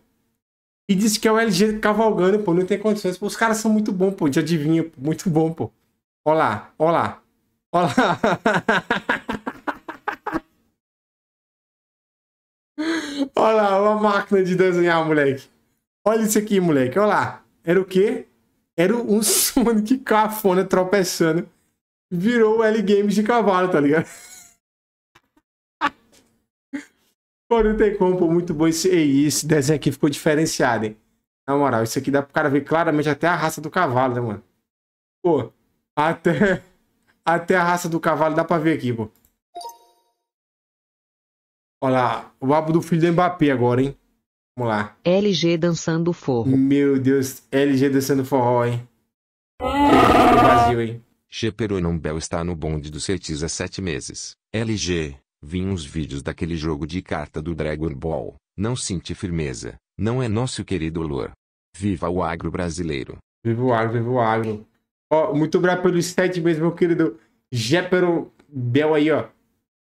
E disse que é o LG cavalgando, pô, não tem condições. Pô, os caras são muito bons, pô, de adivinha, pô, muito bom, pô. Olá, olá, olá. olha lá, olha a máquina de desenhar, moleque. Olha isso aqui, moleque, olha lá. Era o quê? Era um [LAUGHS] Sonic cafona tropeçando. Virou o L-Games de cavalo, tá ligado? Pô, não tem como, muito bom esse. esse desenho aqui ficou diferenciado, hein? Na moral, isso aqui dá pro cara ver claramente até a raça do cavalo, né, mano? Pô, até. [LAUGHS] Até a raça do cavalo dá pra ver aqui, pô. Olha lá, o abo do filho do Mbappé agora, hein? Vamos lá. LG dançando forró. Meu Deus, LG dançando forró, hein? Brasil, hein? Cheperonambel está no bonde dos certis há sete meses. LG, Vim uns vídeos daquele jogo de carta do Dragon Ball. Não senti firmeza. Não é nosso querido olor Viva o agro brasileiro. Viva o agro, viva o agro. Ó, muito obrigado pelo set mesmo, meu querido Jepero Bel aí, ó.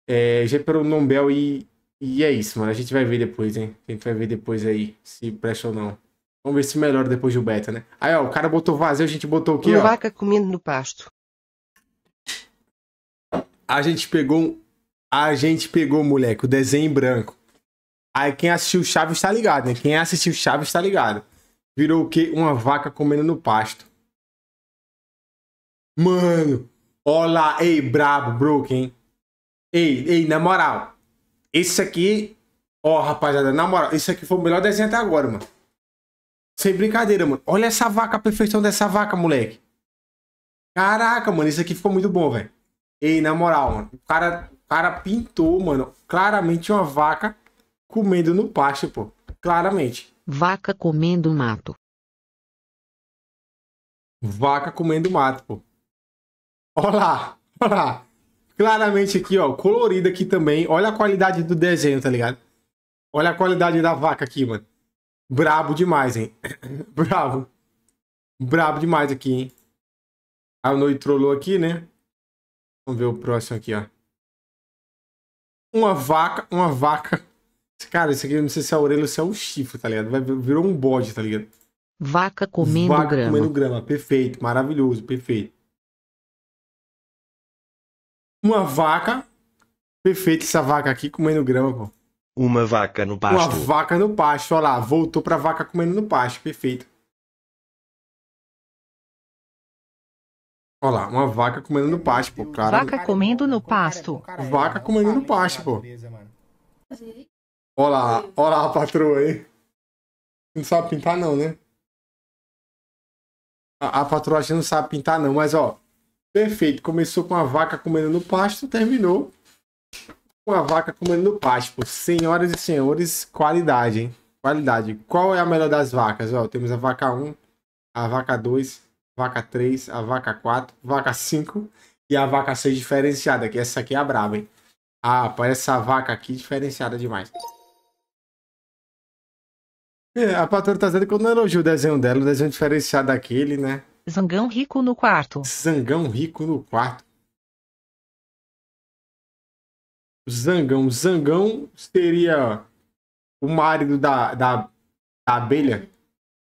É, Jepero Bel e, e é isso, mano. A gente vai ver depois, hein? A gente vai ver depois aí se presta ou não. Vamos ver se melhora depois do beta, né? Aí, ó, o cara botou vazio, a gente botou o quê, Uma ó? vaca comendo no pasto. A gente pegou um a gente pegou, moleque, o desenho em branco. Aí quem assistiu Chaves tá ligado, né? Quem assistiu Chaves tá ligado. Virou o quê? Uma vaca comendo no pasto. Mano, olá, ei, brabo, Broken. hein? Ei, ei, na moral. Esse aqui, ó, rapaziada, na moral, esse aqui foi o melhor desenho até agora, mano. Sem brincadeira, mano. Olha essa vaca, a perfeição dessa vaca, moleque. Caraca, mano, isso aqui ficou muito bom, velho. Ei, na moral, mano. O cara cara pintou, mano, claramente uma vaca comendo no pasto, pô. Claramente. Vaca comendo mato. Vaca comendo mato, pô. Olha lá, olha lá. Claramente aqui, ó, colorida aqui também. Olha a qualidade do desenho, tá ligado? Olha a qualidade da vaca aqui, mano. Brabo demais, hein? [LAUGHS] Brabo. Brabo demais aqui, hein? A noite trollou aqui, né? Vamos ver o próximo aqui, ó uma vaca, uma vaca. Cara, isso aqui não sei se é a orelha ou se é o chifre, tá ligado? virou um bode, tá ligado? Vaca comendo vaca grama. comendo grama, perfeito, maravilhoso, perfeito. Uma vaca, perfeito essa vaca aqui comendo grama, pô. Uma vaca no pasto. Uma vaca no pasto, olha lá, voltou pra vaca comendo no pasto, perfeito. Olha lá, uma vaca comendo no pasto, pô, cara. Vaca comendo no pasto. Vaca comendo no pasto, pô. Olha lá, olha lá a patroa aí. Não sabe pintar não, né? A, a patroa não sabe pintar não, mas ó. Perfeito, começou com a vaca comendo no pasto, terminou com a vaca comendo no pasto. Pô. Senhoras e senhores, qualidade, hein? Qualidade. Qual é a melhor das vacas? Ó, temos a vaca 1, a vaca 2 vaca 3, a vaca 4, vaca 5 e a vaca 6 diferenciada, que essa aqui é a braba, hein? Ah, parece essa vaca aqui diferenciada demais. É, a patroa tá dizendo que eu não elogio o desenho dela, o desenho diferenciado daquele, né? Zangão rico no quarto. Zangão rico no quarto. Zangão. Zangão seria o marido da, da, da abelha.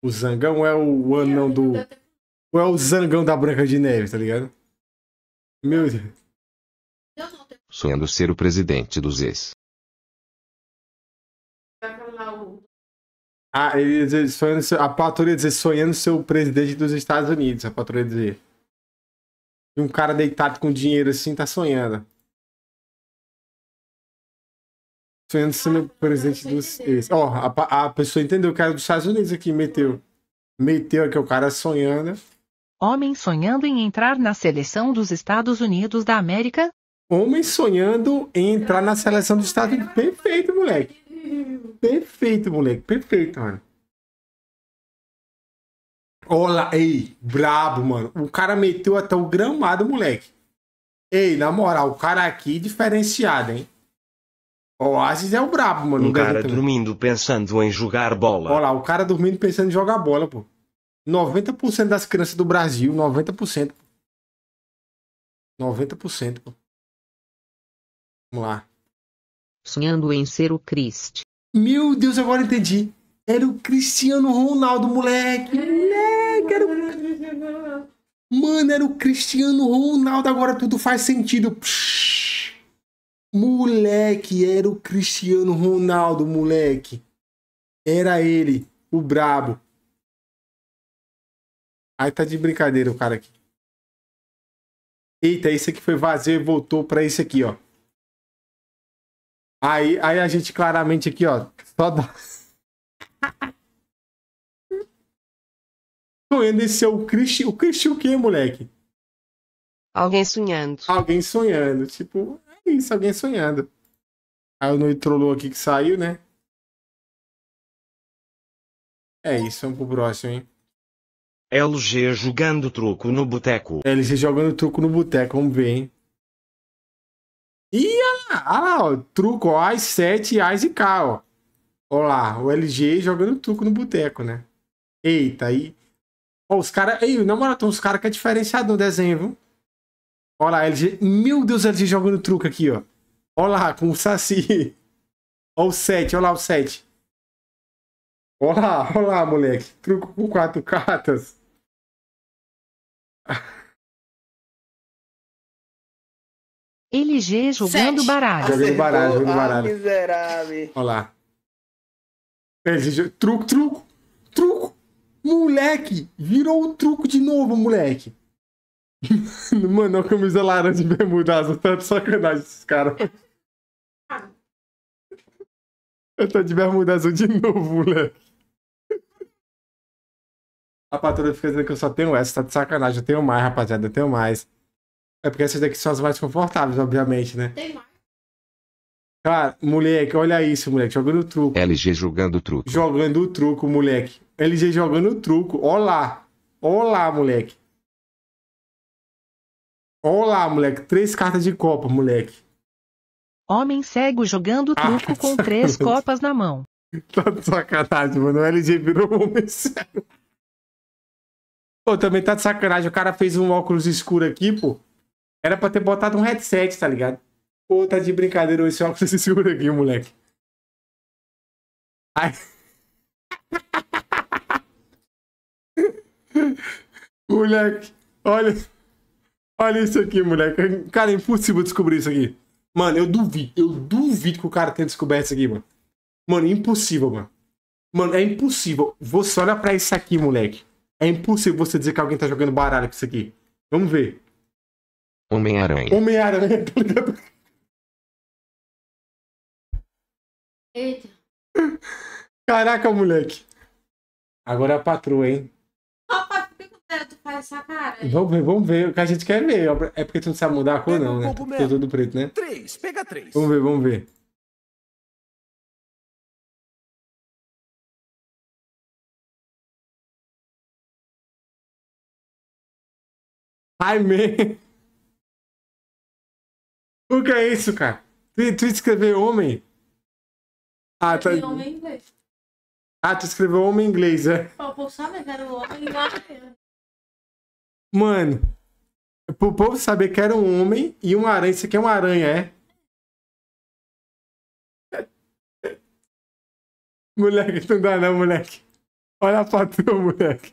O Zangão é o anão do. Ou é o zangão da Branca de Neve, tá ligado? Meu Deus. Sonhando ser o presidente dos ex. Ah, ele ia dizer, sonhando ser, a patroa ia dizer sonhando ser o presidente dos Estados Unidos. A patroa ia dizer. E um cara deitado com dinheiro assim tá sonhando. Sonhando ser o presidente dos ex. Ó, oh, a, a pessoa entendeu que era dos Estados Unidos aqui, meteu. Meteu aqui o cara sonhando. Homem sonhando em entrar na seleção dos Estados Unidos da América? Homem sonhando em entrar na seleção dos Estados Unidos. Perfeito, moleque. Perfeito, moleque. Perfeito, mano. Olha, ei, brabo, mano. O cara meteu até o gramado, moleque. Ei, na moral, o cara aqui diferenciado, hein? O Oasis é o brabo, mano. Um cara dormindo pensando em jogar bola. Olha lá, o cara dormindo pensando em jogar bola, pô. 90% das crianças do Brasil, 90%. 90%. Vamos lá. Sonhando em ser o Crist. Meu Deus, agora entendi. Era o Cristiano Ronaldo, moleque. Moleque, era o... Mano, era o Cristiano Ronaldo. Agora tudo faz sentido. Psh. Moleque, era o Cristiano Ronaldo, moleque. Era ele, o brabo. Aí tá de brincadeira o cara aqui. Eita, esse aqui foi vazio e voltou para esse aqui, ó. Aí, aí a gente claramente aqui, ó, só dá... Sonhando esse é o Christian. O Christian o quê, moleque? Alguém sonhando. Alguém sonhando. Tipo, é isso, alguém sonhando. Aí o Noi trollou aqui que saiu, né? É isso, vamos pro próximo, hein? LG jogando truco no boteco. LG jogando truco no boteco, vamos ver, hein? Ih, olha lá, olha lá ó, truco, ó, as 7 as e K, ó. Olha lá, o LG jogando truco no boteco, né? Eita, aí. Ó, os caras. Ei, na moral, tem uns caras que é diferenciado no desenho, viu? Olha lá, LG. Meu Deus, LG jogando truco aqui, ó. Olha lá, com o Saci. Olha o 7, olha lá o 7. Olha lá, olha lá, moleque. Truco com quatro cartas. LG jogando Sete. baralho. Jogando baralho, jogando ah, baralho. miserável. Olha lá. LG, truco, truco, truco. Moleque, virou o truco de novo, moleque. [LAUGHS] Mano, a camisa laranja de bermuda tá de sacanagem esses caras. [LAUGHS] Eu tô de bermuda de novo, moleque. A patroa fica dizendo que eu só tenho essa, tá de sacanagem. Eu tenho mais, rapaziada, eu tenho mais. É porque essas daqui são as mais confortáveis, obviamente, né? Tem mais. Cara, moleque, olha isso, moleque, jogando truco. LG jogando truco. Jogando o truco, moleque. LG jogando truco. Olá. Olá, moleque. Olá, moleque. Três cartas de copa, moleque. Homem cego jogando ah, truco ah, com [LAUGHS] três copas na mão. Tá de sacanagem, mano. O LG virou homem cego. Pô, também tá de sacanagem. O cara fez um óculos escuro aqui, pô. Era pra ter botado um headset, tá ligado? Pô, tá de brincadeira esse óculos [LAUGHS] escuro aqui, moleque. Ai. [LAUGHS] moleque, olha. Olha isso aqui, moleque. Cara, é impossível descobrir isso aqui. Mano, eu duvido. Eu duvido que o cara tenha descoberto isso aqui, mano. Mano, impossível, mano. Mano, é impossível. Você olha pra isso aqui, moleque. É impossível você dizer que alguém tá jogando baralho com isso aqui. Vamos ver. Homem-Aranha. Homem-Aranha, tá ligado? Eita. Caraca, moleque. Agora é a patroa, hein? por que tu faz essa cara? Vamos ver, vamos ver. O que a gente quer ver. É porque tu não sabe mudar a cor, não, né? Um é Todo preto, né? Três, pega três. Vamos ver, vamos ver. Ai, man. O que é isso, cara? Tu, tu escreveu homem? Ah, tá. homem em inglês. Ah, tu escreveu homem em inglês, é? O povo que era um homem Mano, pro povo saber que era um homem e uma aranha. Isso aqui é uma aranha, é? Moleque, não dá não, moleque. Olha a patroa, moleque.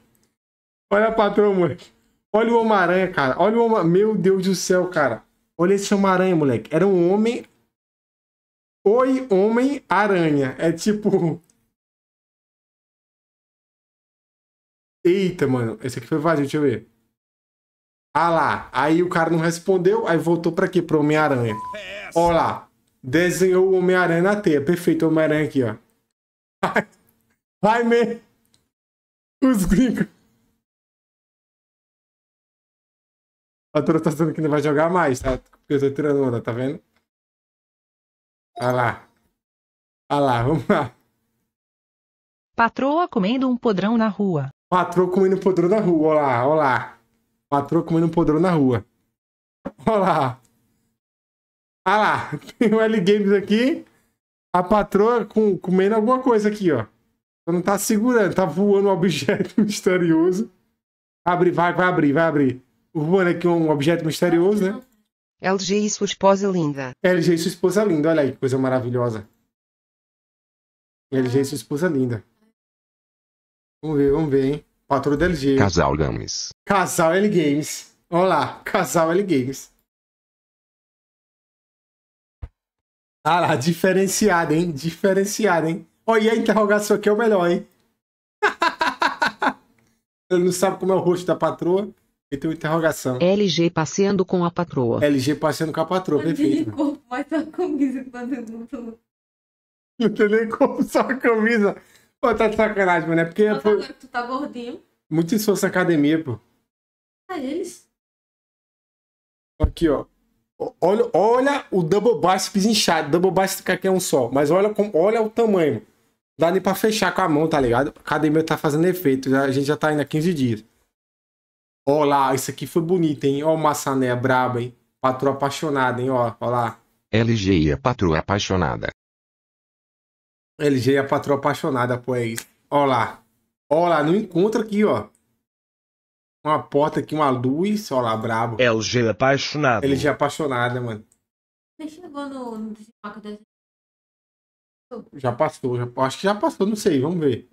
Olha a patroa, moleque. Olha o Homem-Aranha, cara. Olha o Homem... Meu Deus do céu, cara. Olha esse Homem-Aranha, moleque. Era um homem... Oi, Homem-Aranha. É tipo... Eita, mano. Esse aqui foi vazio, deixa eu ver. Ah lá. Aí o cara não respondeu, aí voltou pra quê? Pro Homem-Aranha. Olha lá. Desenhou o Homem-Aranha na teia. Perfeito, Homem-Aranha aqui, ó. [LAUGHS] Ai, man. Os gringos. Arthur tá dizendo que não vai jogar mais, tá? Porque eu tô tirando onda, tá vendo? Olha lá. Olha lá, vamos lá. Patroa comendo um podrão na rua. Patroa comendo um podrão na rua, olha lá, olha lá. Patroa comendo um podrão na rua. Olha lá. Olha lá, [LAUGHS] tem o L Games aqui. A patroa com, comendo alguma coisa aqui, ó. Não tá segurando, tá voando um objeto [LAUGHS] misterioso. Abre, vai, vai abrir, vai abrir o Ruan aqui é, é um objeto misterioso, né? LG e sua esposa linda. LG e sua esposa linda, olha aí que coisa maravilhosa. LG e sua esposa linda. Vamos ver, vamos ver, hein? Patrulha da LG. Casal Games. Casal L Games. Olha lá, casal L Games. Ah lá, diferenciado, hein? Diferenciado, hein? Olha, a interrogação aqui é o melhor, hein? [LAUGHS] Ele não sabe como é o rosto da patroa. Feito interrogação. LG passeando com a patroa. LG passeando com a patroa, perfeito. Não tem corpo, camisa que tá Não tem nem como só a camisa. Pô, tá de sacanagem, mano. É porque. Nossa, foi... Tu tá gordinho. Muito esforço na academia, pô. Ah, eles. Aqui, ó. Olha, olha o double biceps inchado. Double que aqui é um só. Mas olha, olha o tamanho. Dá nem pra fechar com a mão, tá ligado? A academia tá fazendo efeito. a gente já tá indo há 15 dias. Olá, lá, isso aqui foi bonito, hein? Ó o maçané Brabo, hein? Patroa apaixonada, hein? Ó, lá. LG e a patroa apaixonada. LG e a patroa apaixonada, pô, é isso. Ó lá. Ó lá, não encontra aqui, ó. Uma porta aqui, uma luz, ó lá, brabo. LG é apaixonada. LG é apaixonada, mano. Ele chegou no... Já passou, já... acho que já passou, não sei, vamos ver.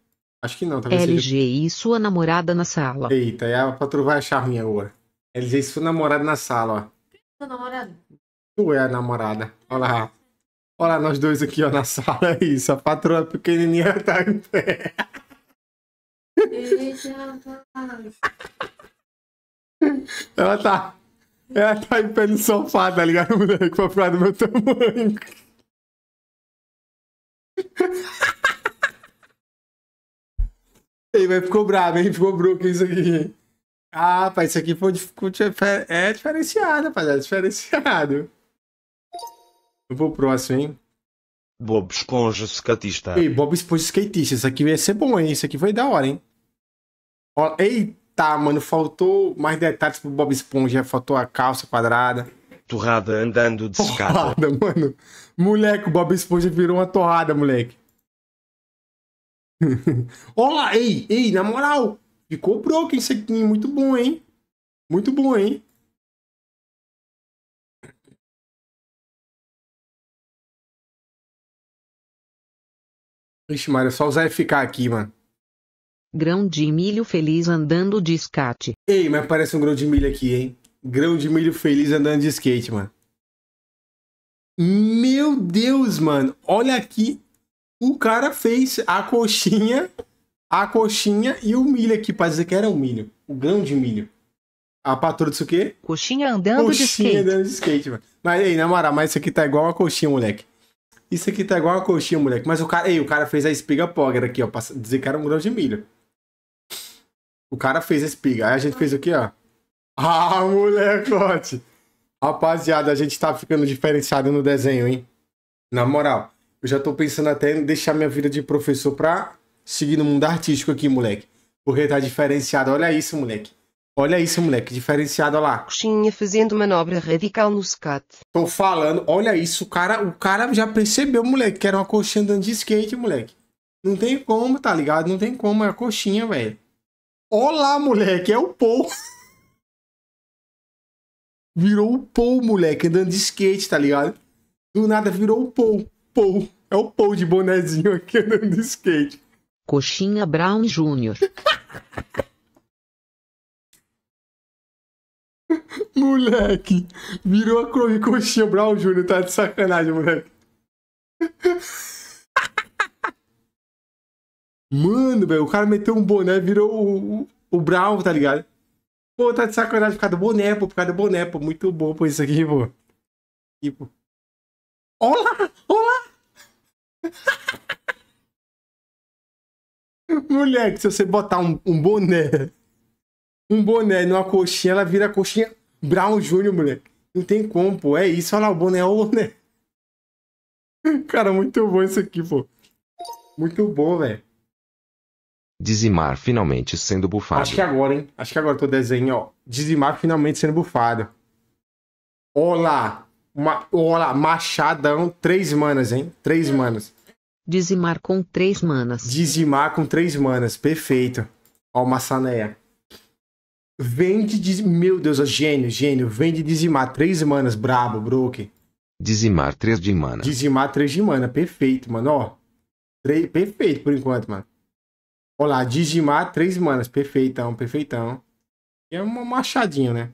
Acho que não, talvez LG seja... e sua namorada na sala. Eita, é a patroa vai achar ruim agora. LG e sua namorada na sala, ó. Sua namorada? Tu é a namorada. Olha lá. Olha lá nós dois aqui, ó, na sala. [LAUGHS] É isso, a patroa pequenininha tá em pé. Ela tá... Ela tá em pé no sofá, tá ligado, moleque? Pra do meu tamanho. Ele vai, ficou bravo, hein? Ficou broco isso aqui. Ah, pai, isso aqui foi, é, é diferenciado, rapaziada. É diferenciado. Eu vou pro próximo, hein? Bob Esponja Skatista. Ei, Bob Esponja Skatista. Isso aqui ia ser bom, hein? Isso aqui foi da hora, hein? Ó, eita, mano, faltou mais detalhes pro Bob Esponja. Faltou a calça quadrada. Torrada andando de escada. Torrada, mano. Moleque, o Bob Esponja virou uma torrada, moleque. [LAUGHS] Olá, ei, ei, na moral, ficou broken sequinho, aqui, muito bom, hein? Muito bom, hein? Ixi, Mário, só usar FK aqui, mano. Grão de milho feliz andando de skate. Ei, mas parece um grão de milho aqui, hein? Grão de milho feliz andando de skate, mano. Meu Deus, mano. Olha aqui o cara fez a coxinha, a coxinha e o milho aqui, pra dizer que era o milho, o grão de milho. A patroa disso o quê? Coxinha andando coxinha de skate. Coxinha andando de skate, mano. Mas aí, na moral, mas isso aqui tá igual a coxinha, moleque. Isso aqui tá igual a coxinha, moleque. Mas o cara, ei, o cara fez a espiga pogger aqui, ó, pra dizer que era um grão de milho. O cara fez a espiga. Aí a gente fez o quê, ó? [LAUGHS] Ah, molecote! Rapaziada, a gente tá ficando diferenciado no desenho, hein? Na moral. Eu já tô pensando até em deixar minha vida de professor pra seguir no mundo artístico aqui, moleque. Porque tá diferenciado. Olha isso, moleque. Olha isso, moleque, diferenciado olha lá. Coxinha fazendo manobra radical no skate. Tô falando, olha isso, o cara, o cara já percebeu, moleque, que era uma coxinha andando de skate, moleque. Não tem como, tá ligado? Não tem como, é a coxinha, velho. Olá, moleque, é o Paul. [LAUGHS] virou o Paul, moleque, andando de skate, tá ligado? Do nada virou o Paul. Paul. É o Paul de bonezinho aqui andando de skate. Coxinha Brown Jr. [LAUGHS] moleque, virou a Chrome Coxinha Brown Jr. Tá de sacanagem, moleque. [LAUGHS] Mano, velho, o cara meteu um boné, virou o, o, o Brown, tá ligado? Pô, tá de sacanagem por causa do boné, pô, por causa do boné, pô. Muito bom, pô, isso aqui, pô. Tipo. Olá! [LAUGHS] Moleque, se você botar um, um, boné, um boné numa coxinha, ela vira coxinha Brown Jr., moleque. Não tem como, pô. É isso, olha lá, o boné é o boné. [LAUGHS] Cara, muito bom isso aqui, pô. Muito bom, velho. Dizimar finalmente sendo bufado. Acho que agora, hein? Acho que agora eu tô desenho, ó. Dizimar finalmente sendo bufado. Olá! Uma, olha lá, machadão, três manas, hein? Três manas. Dizimar com três manas. Dizimar com três manas, perfeito. Ó, maçaneia. Vende dizimar. Meu Deus, ó, gênio, gênio. Vende dizimar três manas, brabo, broke. Dizimar três de mana. Dizimar três de mana, perfeito, mano, ó. Tre... Perfeito por enquanto, mano. Olá, dizimar três manas, perfeitão, perfeitão. E é uma machadinha, né?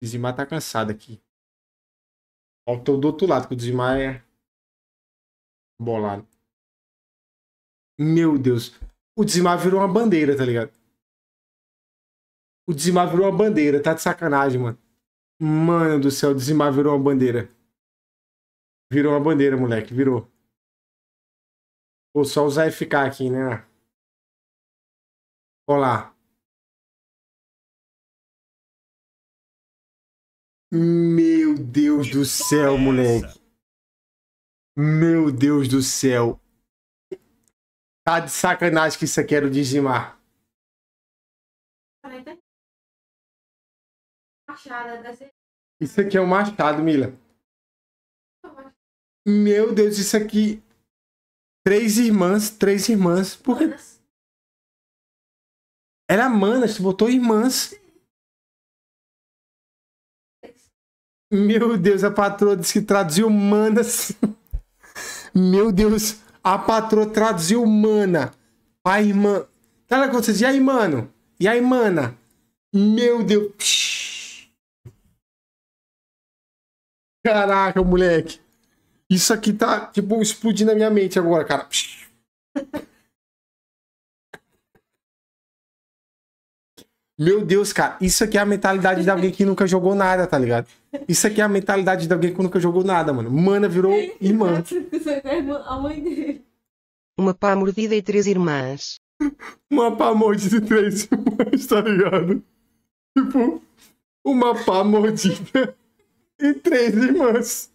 Dizimar tá cansado aqui tô do outro lado, que o Dizimar é bolado. Meu Deus. O Dizimar virou uma bandeira, tá ligado? O Dizimar virou uma bandeira, tá de sacanagem, mano. Mano do céu, o Dizimar virou uma bandeira. Virou uma bandeira, moleque, virou. Vou só usar FK aqui, né? Olá. Meu Deus que do céu, é moleque. Meu Deus do céu. Tá de sacanagem que isso aqui era o dizimar. Isso aqui é um machado, Mila. Meu Deus, isso aqui. Três irmãs, três irmãs. Por quê? Era manas, você botou irmãs. Meu Deus, a patroa disse que traduziu manas. Meu Deus, a patroa traduziu mana. A irmã. Ela tá quando você e aí, mano? E aí, mana? Meu Deus. Caraca, moleque. Isso aqui tá, tipo, explodindo na minha mente agora, cara. Meu Deus, cara, isso aqui é a mentalidade de alguém que nunca jogou nada, tá ligado? Isso aqui é a mentalidade de alguém que nunca jogou nada, mano. Mana virou [LAUGHS] irmã. A mãe dele. Uma pá mordida e três irmãs. Uma pá mordida e três irmãs, tá ligado? Tipo, uma pá mordida e três irmãs.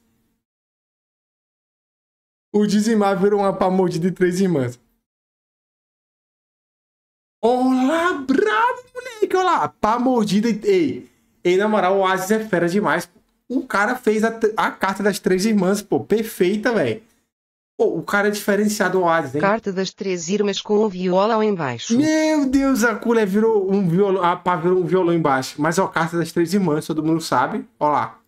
O dizimar virou uma pá mordida e três irmãs. Olá, bravo, moleque, olá. Pá, mordida. Ei, ei, na moral, o Oasis é fera demais. O cara fez a, a carta das três irmãs, pô, perfeita, velho. Pô, o cara é diferenciado do Oasis, hein? Carta das três irmãs com um viola embaixo. Meu Deus, a Cule virou um violão. A pá virou um violão embaixo. Mas ó, carta das três irmãs, todo mundo sabe. Olá, lá.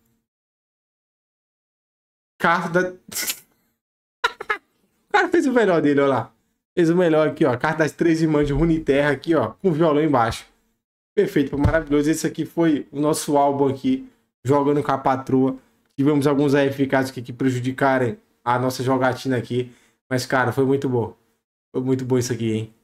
Carta da. [LAUGHS] o cara fez o melhor dele, olha lá. Fez o melhor aqui, ó. Carta das Três Irmãs de Runeterra aqui, ó. Com violão embaixo. Perfeito, maravilhoso. Esse aqui foi o nosso álbum aqui, jogando com a patroa. Tivemos alguns AF aqui que, que prejudicarem a nossa jogatina aqui. Mas, cara, foi muito bom. Foi muito bom isso aqui, hein?